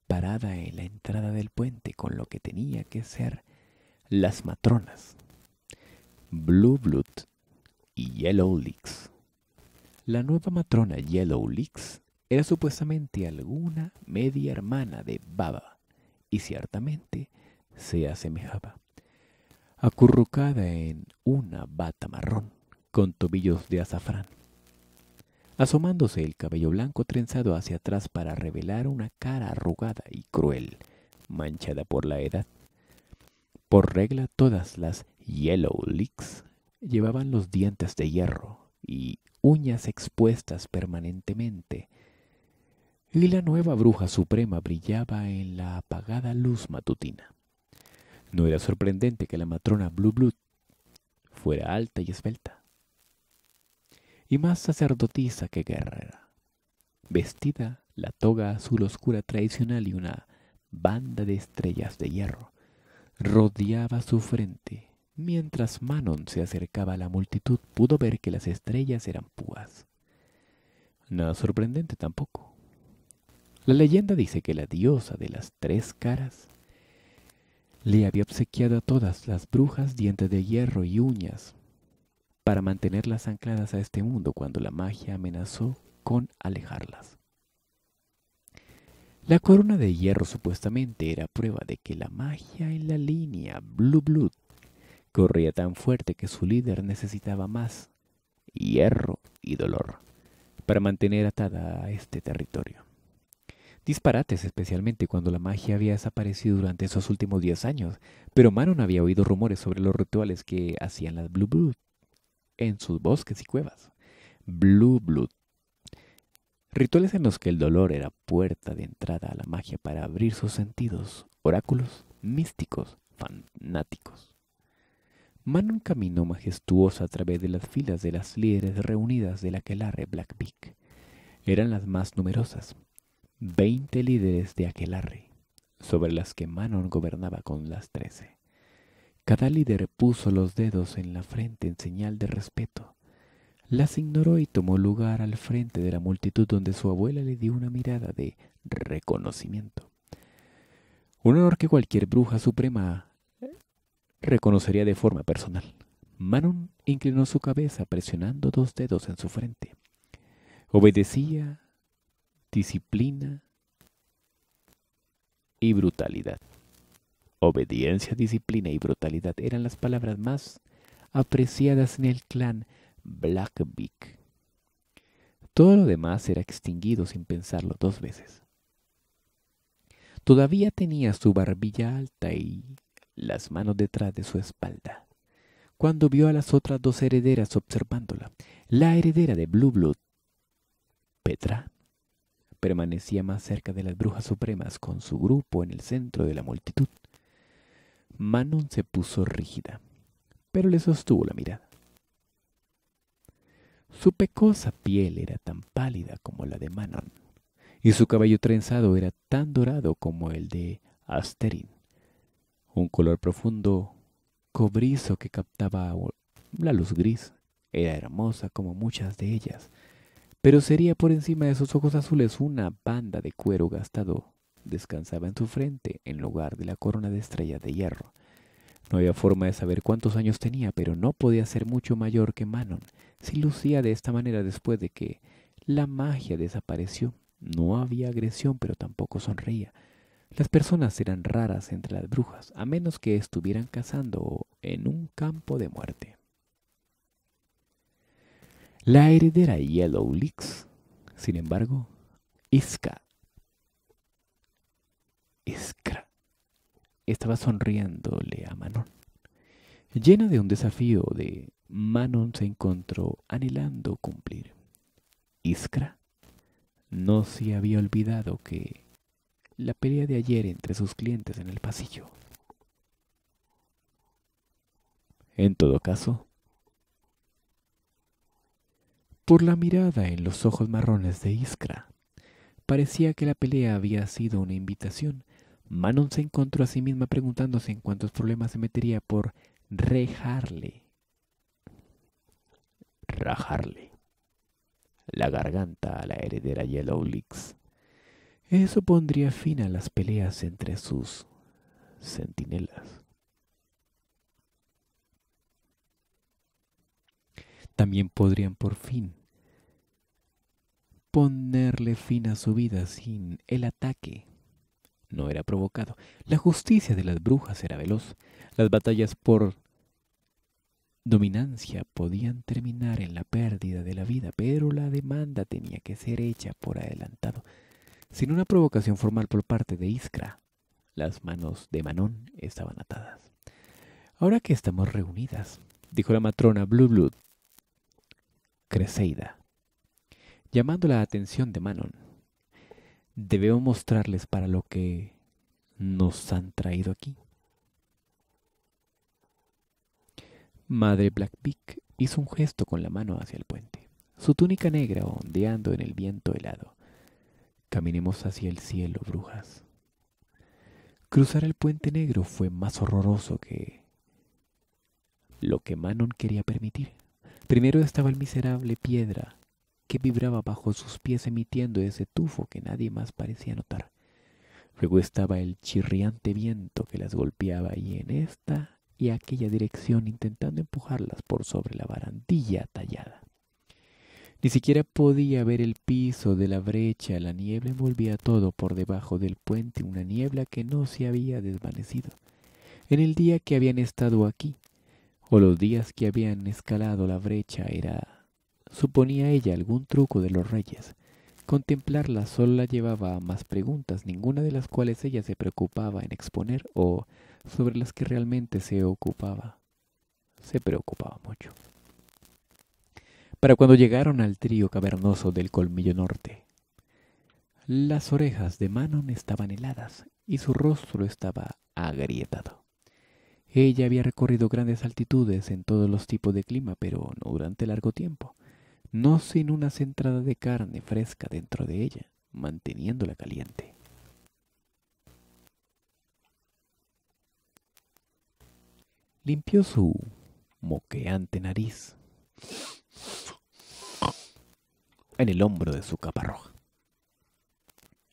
parada en la entrada del puente con lo que tenía que ser las matronas, Blue Blood y Yellow Leaks. La nueva matrona Yellow Leaks era supuestamente alguna media hermana de Baba y ciertamente se asemejaba acurrucada en una bata marrón con tobillos de azafrán, asomándose el cabello blanco trenzado hacia atrás para revelar una cara arrugada y cruel, manchada por la edad. Por regla todas las Yellow licks llevaban los dientes de hierro y uñas expuestas permanentemente, y la nueva bruja suprema brillaba en la apagada luz matutina. No era sorprendente que la matrona Blue Blood fuera alta y esbelta, y más sacerdotisa que guerrera, vestida la toga azul oscura tradicional y una banda de estrellas de hierro rodeaba su frente. Mientras Manon se acercaba a la multitud, pudo ver que las estrellas eran púas. Nada sorprendente tampoco. La leyenda dice que la diosa de las tres caras le había obsequiado a todas las brujas dientes de hierro y uñas para mantenerlas ancladas a este mundo cuando la magia amenazó con alejarlas. La corona de hierro supuestamente era prueba de que la magia en la línea Blue Blood corría tan fuerte que su líder necesitaba más hierro y dolor para mantener atada a este territorio. Disparates, especialmente cuando la magia había desaparecido durante esos últimos diez años, pero Manon había oído rumores sobre los rituales que hacían las Blue Blood en sus bosques y cuevas. Blue Blood. Rituales en los que el dolor era puerta de entrada a la magia para abrir sus sentidos, oráculos místicos, fanáticos. Manon caminó majestuosa a través de las filas de las líderes reunidas de la la Black Peak. Eran las más numerosas, veinte líderes de Aquelarre, sobre las que Manon gobernaba con las trece. Cada líder puso los dedos en la frente en señal de respeto. Las ignoró y tomó lugar al frente de la multitud donde su abuela le dio una mirada de reconocimiento. Un honor que cualquier bruja suprema reconocería de forma personal. Manon inclinó su cabeza presionando dos dedos en su frente. Obedecía disciplina y brutalidad. Obediencia, disciplina y brutalidad eran las palabras más apreciadas en el clan Blackbeak. Todo lo demás era extinguido sin pensarlo dos veces. Todavía tenía su barbilla alta y las manos detrás de su espalda. Cuando vio a las otras dos herederas observándola, la heredera de Blue Blood, Petra, permanecía más cerca de las brujas supremas con su grupo en el centro de la multitud. Manon se puso rígida, pero le sostuvo la mirada. Su pecosa piel era tan pálida como la de Manon, y su cabello trenzado era tan dorado como el de Asterin, un color profundo cobrizo que captaba la luz gris. Era hermosa como muchas de ellas, pero sería por encima de sus ojos azules una banda de cuero gastado. Descansaba en su frente en lugar de la corona de estrellas de hierro. No había forma de saber cuántos años tenía, pero no podía ser mucho mayor que Manon, si lucía de esta manera después de que la magia desapareció. No había agresión, pero tampoco sonreía. Las personas eran raras entre las brujas, a menos que estuvieran cazando en un campo de muerte. La heredera Yellow Leaks, sin embargo, Iska, Iskra, estaba sonriéndole a Manon. Llena de un desafío de Manon se encontró anhelando cumplir. Iskra no se había olvidado que la pelea de ayer entre sus clientes en el pasillo. En todo caso, por la mirada en los ojos marrones de Iskra, parecía que la pelea había sido una invitación. Manon se encontró a sí misma preguntándose en cuántos problemas se metería por rejarle. Rajarle. La garganta a la heredera Yellow Leaks. Eso pondría fin a las peleas entre sus centinelas. También podrían por fin ponerle fin a su vida sin el ataque. No era provocado. La justicia de las brujas era veloz. Las batallas por dominancia podían terminar en la pérdida de la vida, pero la demanda tenía que ser hecha por adelantado. Sin una provocación formal por parte de Iskra, las manos de Manon estaban atadas. Ahora que estamos reunidas, dijo la matrona Blue Blood, Creseida, llamando la atención de Manon. Debemos mostrarles para lo que nos han traído aquí. Madre Blackbeak hizo un gesto con la mano hacia el puente, su túnica negra ondeando en el viento helado. Caminemos hacia el cielo, brujas. Cruzar el puente negro fue más horroroso que lo que Manon quería permitir. Primero estaba el miserable piedra que vibraba bajo sus pies emitiendo ese tufo que nadie más parecía notar. Luego estaba el chirriante viento que las golpeaba y en esta y aquella dirección intentando empujarlas por sobre la barandilla tallada. Ni siquiera podía ver el piso de la brecha, la niebla envolvía todo por debajo del puente, una niebla que no se había desvanecido. En el día que habían estado aquí, o los días que habían escalado la brecha, era Suponía ella algún truco de los reyes. Contemplarla sola llevaba a más preguntas, ninguna de las cuales ella se preocupaba en exponer o sobre las que realmente se ocupaba. Se preocupaba mucho. Para cuando llegaron al trío cavernoso del Colmillo Norte, las orejas de Manon estaban heladas y su rostro estaba agrietado. Ella había recorrido grandes altitudes en todos los tipos de clima, pero no durante largo tiempo no sin una centrada de carne fresca dentro de ella, manteniéndola caliente. Limpió su moqueante nariz en el hombro de su capa roja.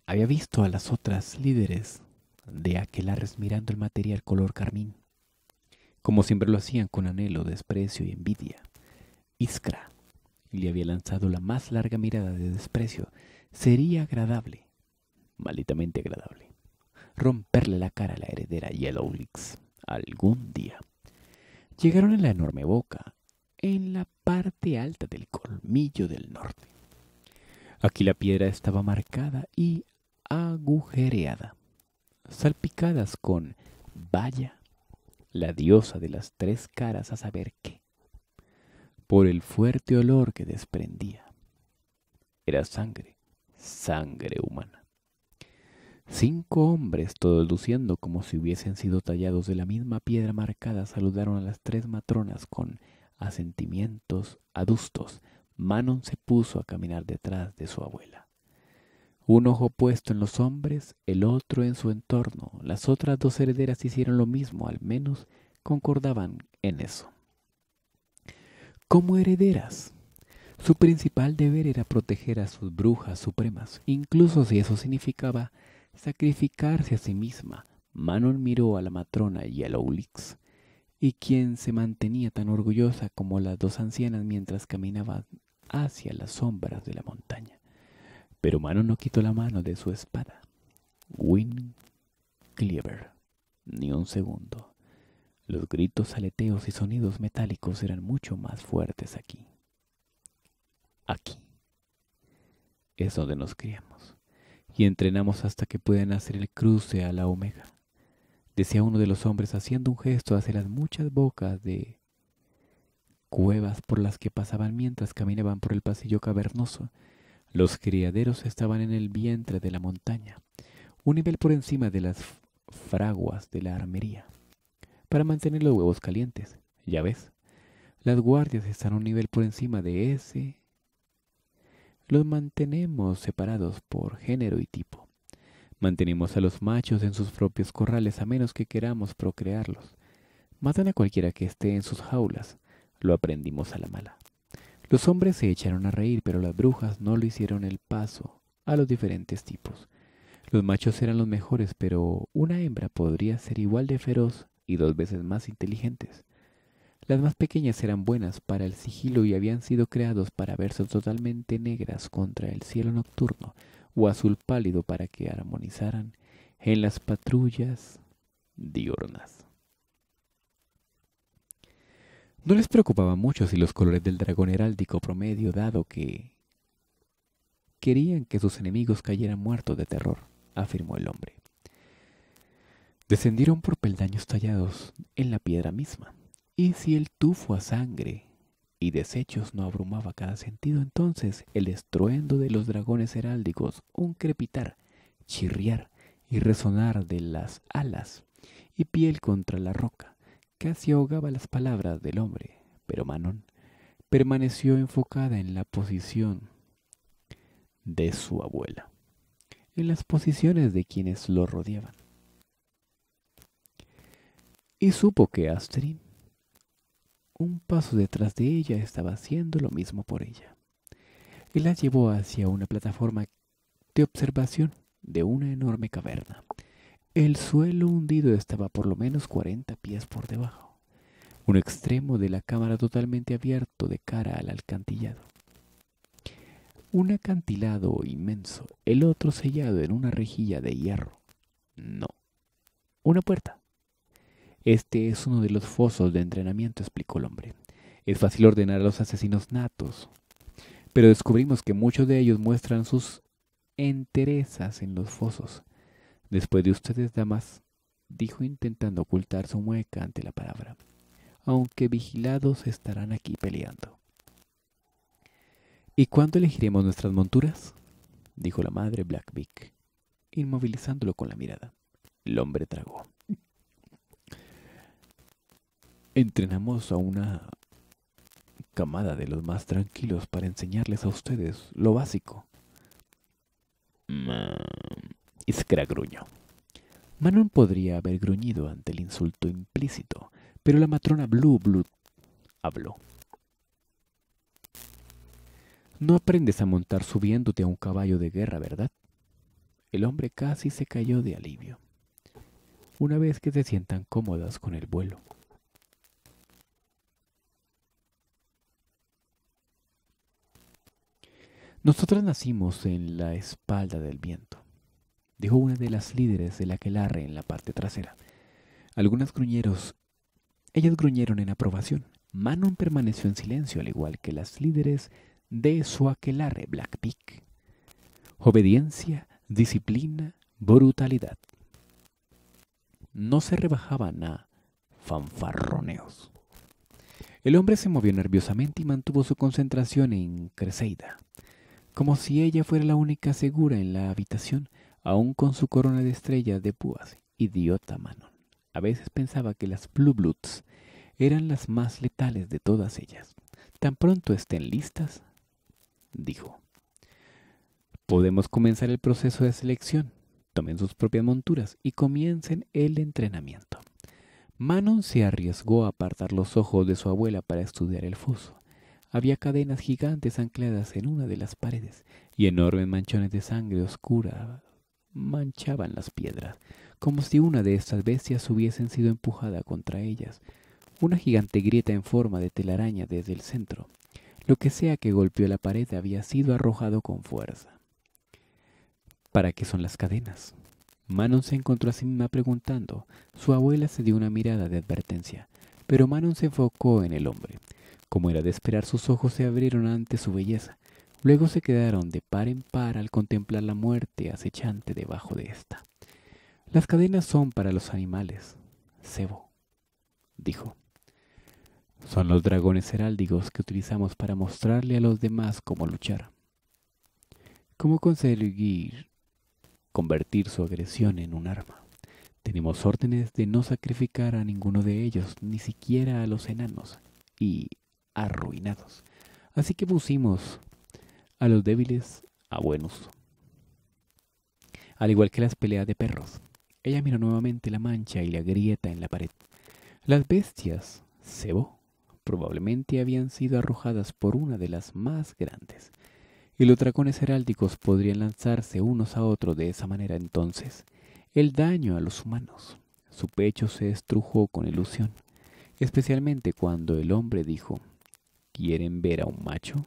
Había visto a las otras líderes de aquelares mirando el material color carmín, como siempre lo hacían con anhelo, desprecio y envidia. Iskra le había lanzado la más larga mirada de desprecio. Sería agradable, malitamente agradable, romperle la cara a la heredera Yellowlix algún día. Llegaron a la enorme boca, en la parte alta del colmillo del norte. Aquí la piedra estaba marcada y agujereada, salpicadas con Vaya, la diosa de las tres caras a saber qué por el fuerte olor que desprendía. Era sangre, sangre humana. Cinco hombres, todos luciendo como si hubiesen sido tallados de la misma piedra marcada, saludaron a las tres matronas con asentimientos adustos. Manon se puso a caminar detrás de su abuela. Un ojo puesto en los hombres, el otro en su entorno. Las otras dos herederas hicieron lo mismo, al menos concordaban en eso como herederas. Su principal deber era proteger a sus brujas supremas, incluso si eso significaba sacrificarse a sí misma. Manon miró a la matrona y a Ulix, y quien se mantenía tan orgullosa como las dos ancianas mientras caminaban hacia las sombras de la montaña. Pero Manon no quitó la mano de su espada. Win Cleaver. Ni un segundo. Los gritos, aleteos y sonidos metálicos eran mucho más fuertes aquí. Aquí. Es donde nos criamos y entrenamos hasta que puedan hacer el cruce a la Omega, decía uno de los hombres haciendo un gesto hacia las muchas bocas de cuevas por las que pasaban mientras caminaban por el pasillo cavernoso. Los criaderos estaban en el vientre de la montaña, un nivel por encima de las fraguas de la armería para mantener los huevos calientes. Ya ves, las guardias están a un nivel por encima de ese. Los mantenemos separados por género y tipo. Mantenemos a los machos en sus propios corrales a menos que queramos procrearlos. Matan a cualquiera que esté en sus jaulas. Lo aprendimos a la mala. Los hombres se echaron a reír, pero las brujas no lo hicieron el paso a los diferentes tipos. Los machos eran los mejores, pero una hembra podría ser igual de feroz y dos veces más inteligentes. Las más pequeñas eran buenas para el sigilo y habían sido creados para verse totalmente negras contra el cielo nocturno o azul pálido para que armonizaran en las patrullas diurnas. No les preocupaba mucho si los colores del dragón heráldico promedio dado que querían que sus enemigos cayeran muertos de terror, afirmó el hombre. Descendieron por peldaños tallados en la piedra misma, y si el tufo a sangre y desechos no abrumaba cada sentido, entonces el estruendo de los dragones heráldicos, un crepitar, chirriar y resonar de las alas y piel contra la roca, casi ahogaba las palabras del hombre, pero Manon permaneció enfocada en la posición de su abuela, en las posiciones de quienes lo rodeaban y supo que Astrid, un paso detrás de ella, estaba haciendo lo mismo por ella. Y la llevó hacia una plataforma de observación de una enorme caverna. El suelo hundido estaba por lo menos 40 pies por debajo. Un extremo de la cámara totalmente abierto de cara al alcantillado. Un acantilado inmenso, el otro sellado en una rejilla de hierro. No. Una puerta. Este es uno de los fosos de entrenamiento, explicó el hombre. Es fácil ordenar a los asesinos natos, pero descubrimos que muchos de ellos muestran sus enterezas en los fosos. Después de ustedes, damas, dijo intentando ocultar su mueca ante la palabra, aunque vigilados estarán aquí peleando. ¿Y cuándo elegiremos nuestras monturas? dijo la madre Blackbeak, inmovilizándolo con la mirada. El hombre tragó entrenamos a una camada de los más tranquilos para enseñarles a ustedes lo básico. Iskra mm. gruñó. Manon podría haber gruñido ante el insulto implícito, pero la matrona Blue Blue habló. No aprendes a montar subiéndote a un caballo de guerra, ¿verdad? El hombre casi se cayó de alivio. Una vez que se sientan cómodas con el vuelo. Nosotras nacimos en la espalda del viento, dijo una de las líderes del aquelarre en la parte trasera. Algunas gruñeros. Ellas gruñeron en aprobación. Manon permaneció en silencio, al igual que las líderes de su aquelarre Black Peak. Obediencia, disciplina, brutalidad. No se rebajaban a fanfarroneos. El hombre se movió nerviosamente y mantuvo su concentración en Creseida como si ella fuera la única segura en la habitación, aún con su corona de estrellas de púas. Idiota Manon. A veces pensaba que las Blue Bloods eran las más letales de todas ellas. Tan pronto estén listas, dijo. Podemos comenzar el proceso de selección. Tomen sus propias monturas y comiencen el entrenamiento. Manon se arriesgó a apartar los ojos de su abuela para estudiar el foso. Había cadenas gigantes ancladas en una de las paredes y enormes manchones de sangre oscura manchaban las piedras, como si una de estas bestias hubiesen sido empujada contra ellas. Una gigante grieta en forma de telaraña desde el centro. Lo que sea que golpeó la pared había sido arrojado con fuerza. ¿Para qué son las cadenas? Manon se encontró a sí misma preguntando. Su abuela se dio una mirada de advertencia, pero Manon se enfocó en el hombre. Como era de esperar, sus ojos se abrieron ante su belleza. Luego se quedaron de par en par al contemplar la muerte acechante debajo de ésta. Las cadenas son para los animales, cebo, dijo. Son los dragones heráldicos que utilizamos para mostrarle a los demás cómo luchar. ¿Cómo conseguir convertir su agresión en un arma? Tenemos órdenes de no sacrificar a ninguno de ellos, ni siquiera a los enanos, y arruinados. Así que pusimos a los débiles a buenos Al igual que las peleas de perros, ella miró nuevamente la mancha y la grieta en la pared. Las bestias, cebo probablemente habían sido arrojadas por una de las más grandes, y los dragones heráldicos podrían lanzarse unos a otros de esa manera entonces. El daño a los humanos. Su pecho se estrujó con ilusión, especialmente cuando el hombre dijo, quieren ver a un macho.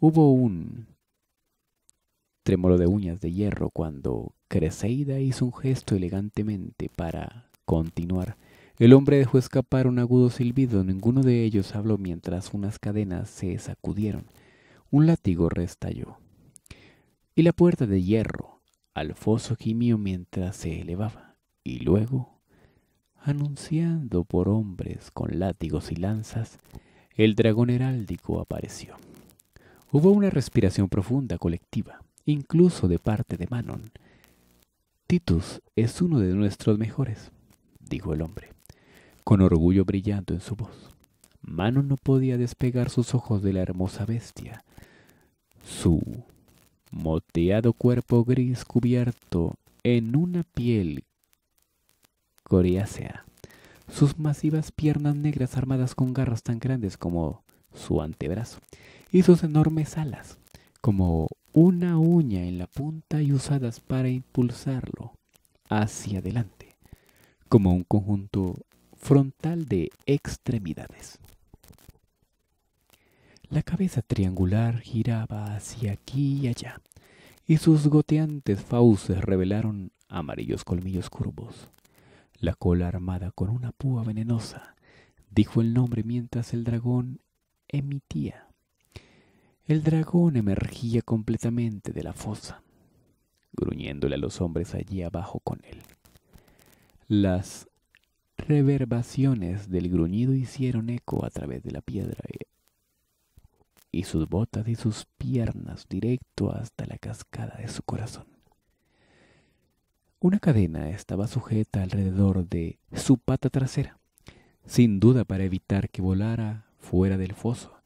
Hubo un trémolo de uñas de hierro cuando Creseida hizo un gesto elegantemente para continuar. El hombre dejó escapar un agudo silbido. Ninguno de ellos habló mientras unas cadenas se sacudieron. Un látigo restalló. Y la puerta de hierro al foso gimió mientras se elevaba. Y luego, anunciando por hombres con látigos y lanzas, el dragón heráldico apareció. Hubo una respiración profunda colectiva, incluso de parte de Manon. Titus es uno de nuestros mejores, dijo el hombre, con orgullo brillando en su voz. Manon no podía despegar sus ojos de la hermosa bestia. Su moteado cuerpo gris cubierto en una piel coriácea sus masivas piernas negras armadas con garras tan grandes como su antebrazo, y sus enormes alas, como una uña en la punta y usadas para impulsarlo hacia adelante, como un conjunto frontal de extremidades. La cabeza triangular giraba hacia aquí y allá, y sus goteantes fauces revelaron amarillos colmillos curvos la cola armada con una púa venenosa, dijo el nombre mientras el dragón emitía. El dragón emergía completamente de la fosa, gruñéndole a los hombres allí abajo con él. Las reverbaciones del gruñido hicieron eco a través de la piedra y sus botas y sus piernas directo hasta la cascada de su corazón. Una cadena estaba sujeta alrededor de su pata trasera, sin duda para evitar que volara fuera del foso.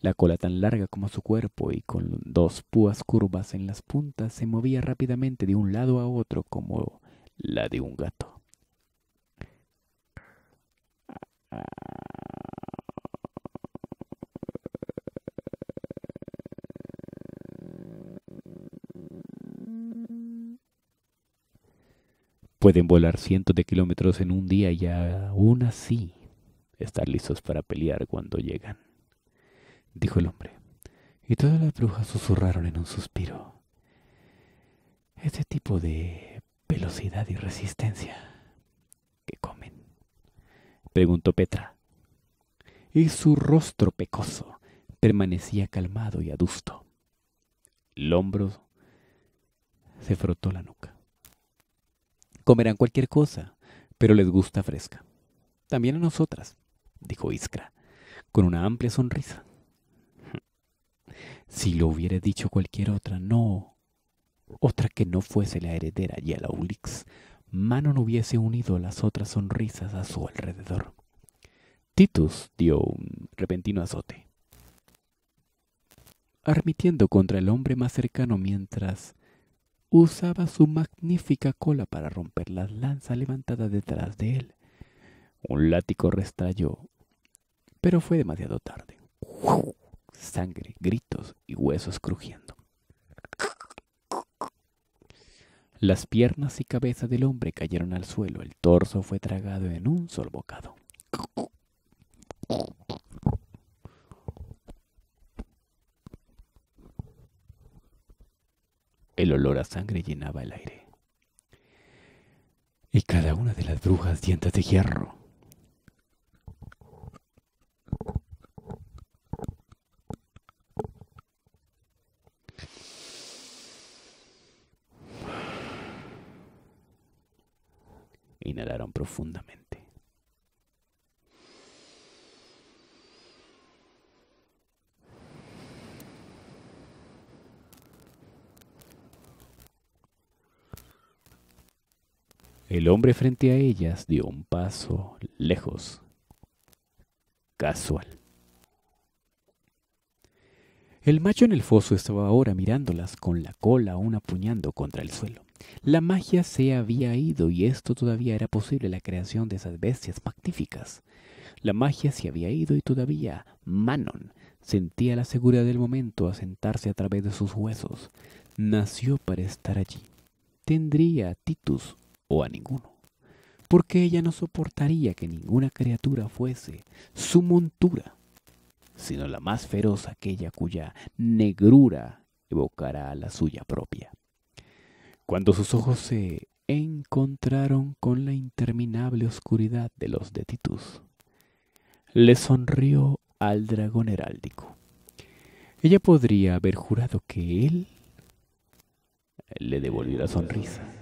La cola tan larga como su cuerpo y con dos púas curvas en las puntas se movía rápidamente de un lado a otro como la de un gato. Pueden volar cientos de kilómetros en un día y aún así estar listos para pelear cuando llegan, dijo el hombre. Y todas las brujas susurraron en un suspiro. Ese tipo de velocidad y resistencia que comen, preguntó Petra. Y su rostro pecoso permanecía calmado y adusto. El hombro se frotó la nuca. Comerán cualquier cosa, pero les gusta fresca. También a nosotras, dijo Iskra, con una amplia sonrisa. Si lo hubiera dicho cualquier otra, no. Otra que no fuese la heredera y a la Ulix, Manon hubiese unido las otras sonrisas a su alrededor. Titus dio un repentino azote, armitiendo contra el hombre más cercano mientras usaba su magnífica cola para romper la lanza levantada detrás de él. Un látigo restalló, pero fue demasiado tarde. Sangre, gritos y huesos crujiendo. Las piernas y cabeza del hombre cayeron al suelo, el torso fue tragado en un solo bocado. El olor a sangre llenaba el aire. Y cada una de las brujas dientes de hierro. Inhalaron profundamente. El hombre frente a ellas dio un paso lejos, casual. El macho en el foso estaba ahora mirándolas con la cola aún apuñando contra el suelo. La magia se había ido y esto todavía era posible la creación de esas bestias magníficas. La magia se había ido y todavía Manon sentía la seguridad del momento a sentarse a través de sus huesos. Nació para estar allí. Tendría Titus o a ninguno, porque ella no soportaría que ninguna criatura fuese su montura, sino la más feroz aquella cuya negrura evocará la suya propia. Cuando sus ojos se encontraron con la interminable oscuridad de los de Titus, le sonrió al dragón heráldico. Ella podría haber jurado que él le devolvió la sonrisa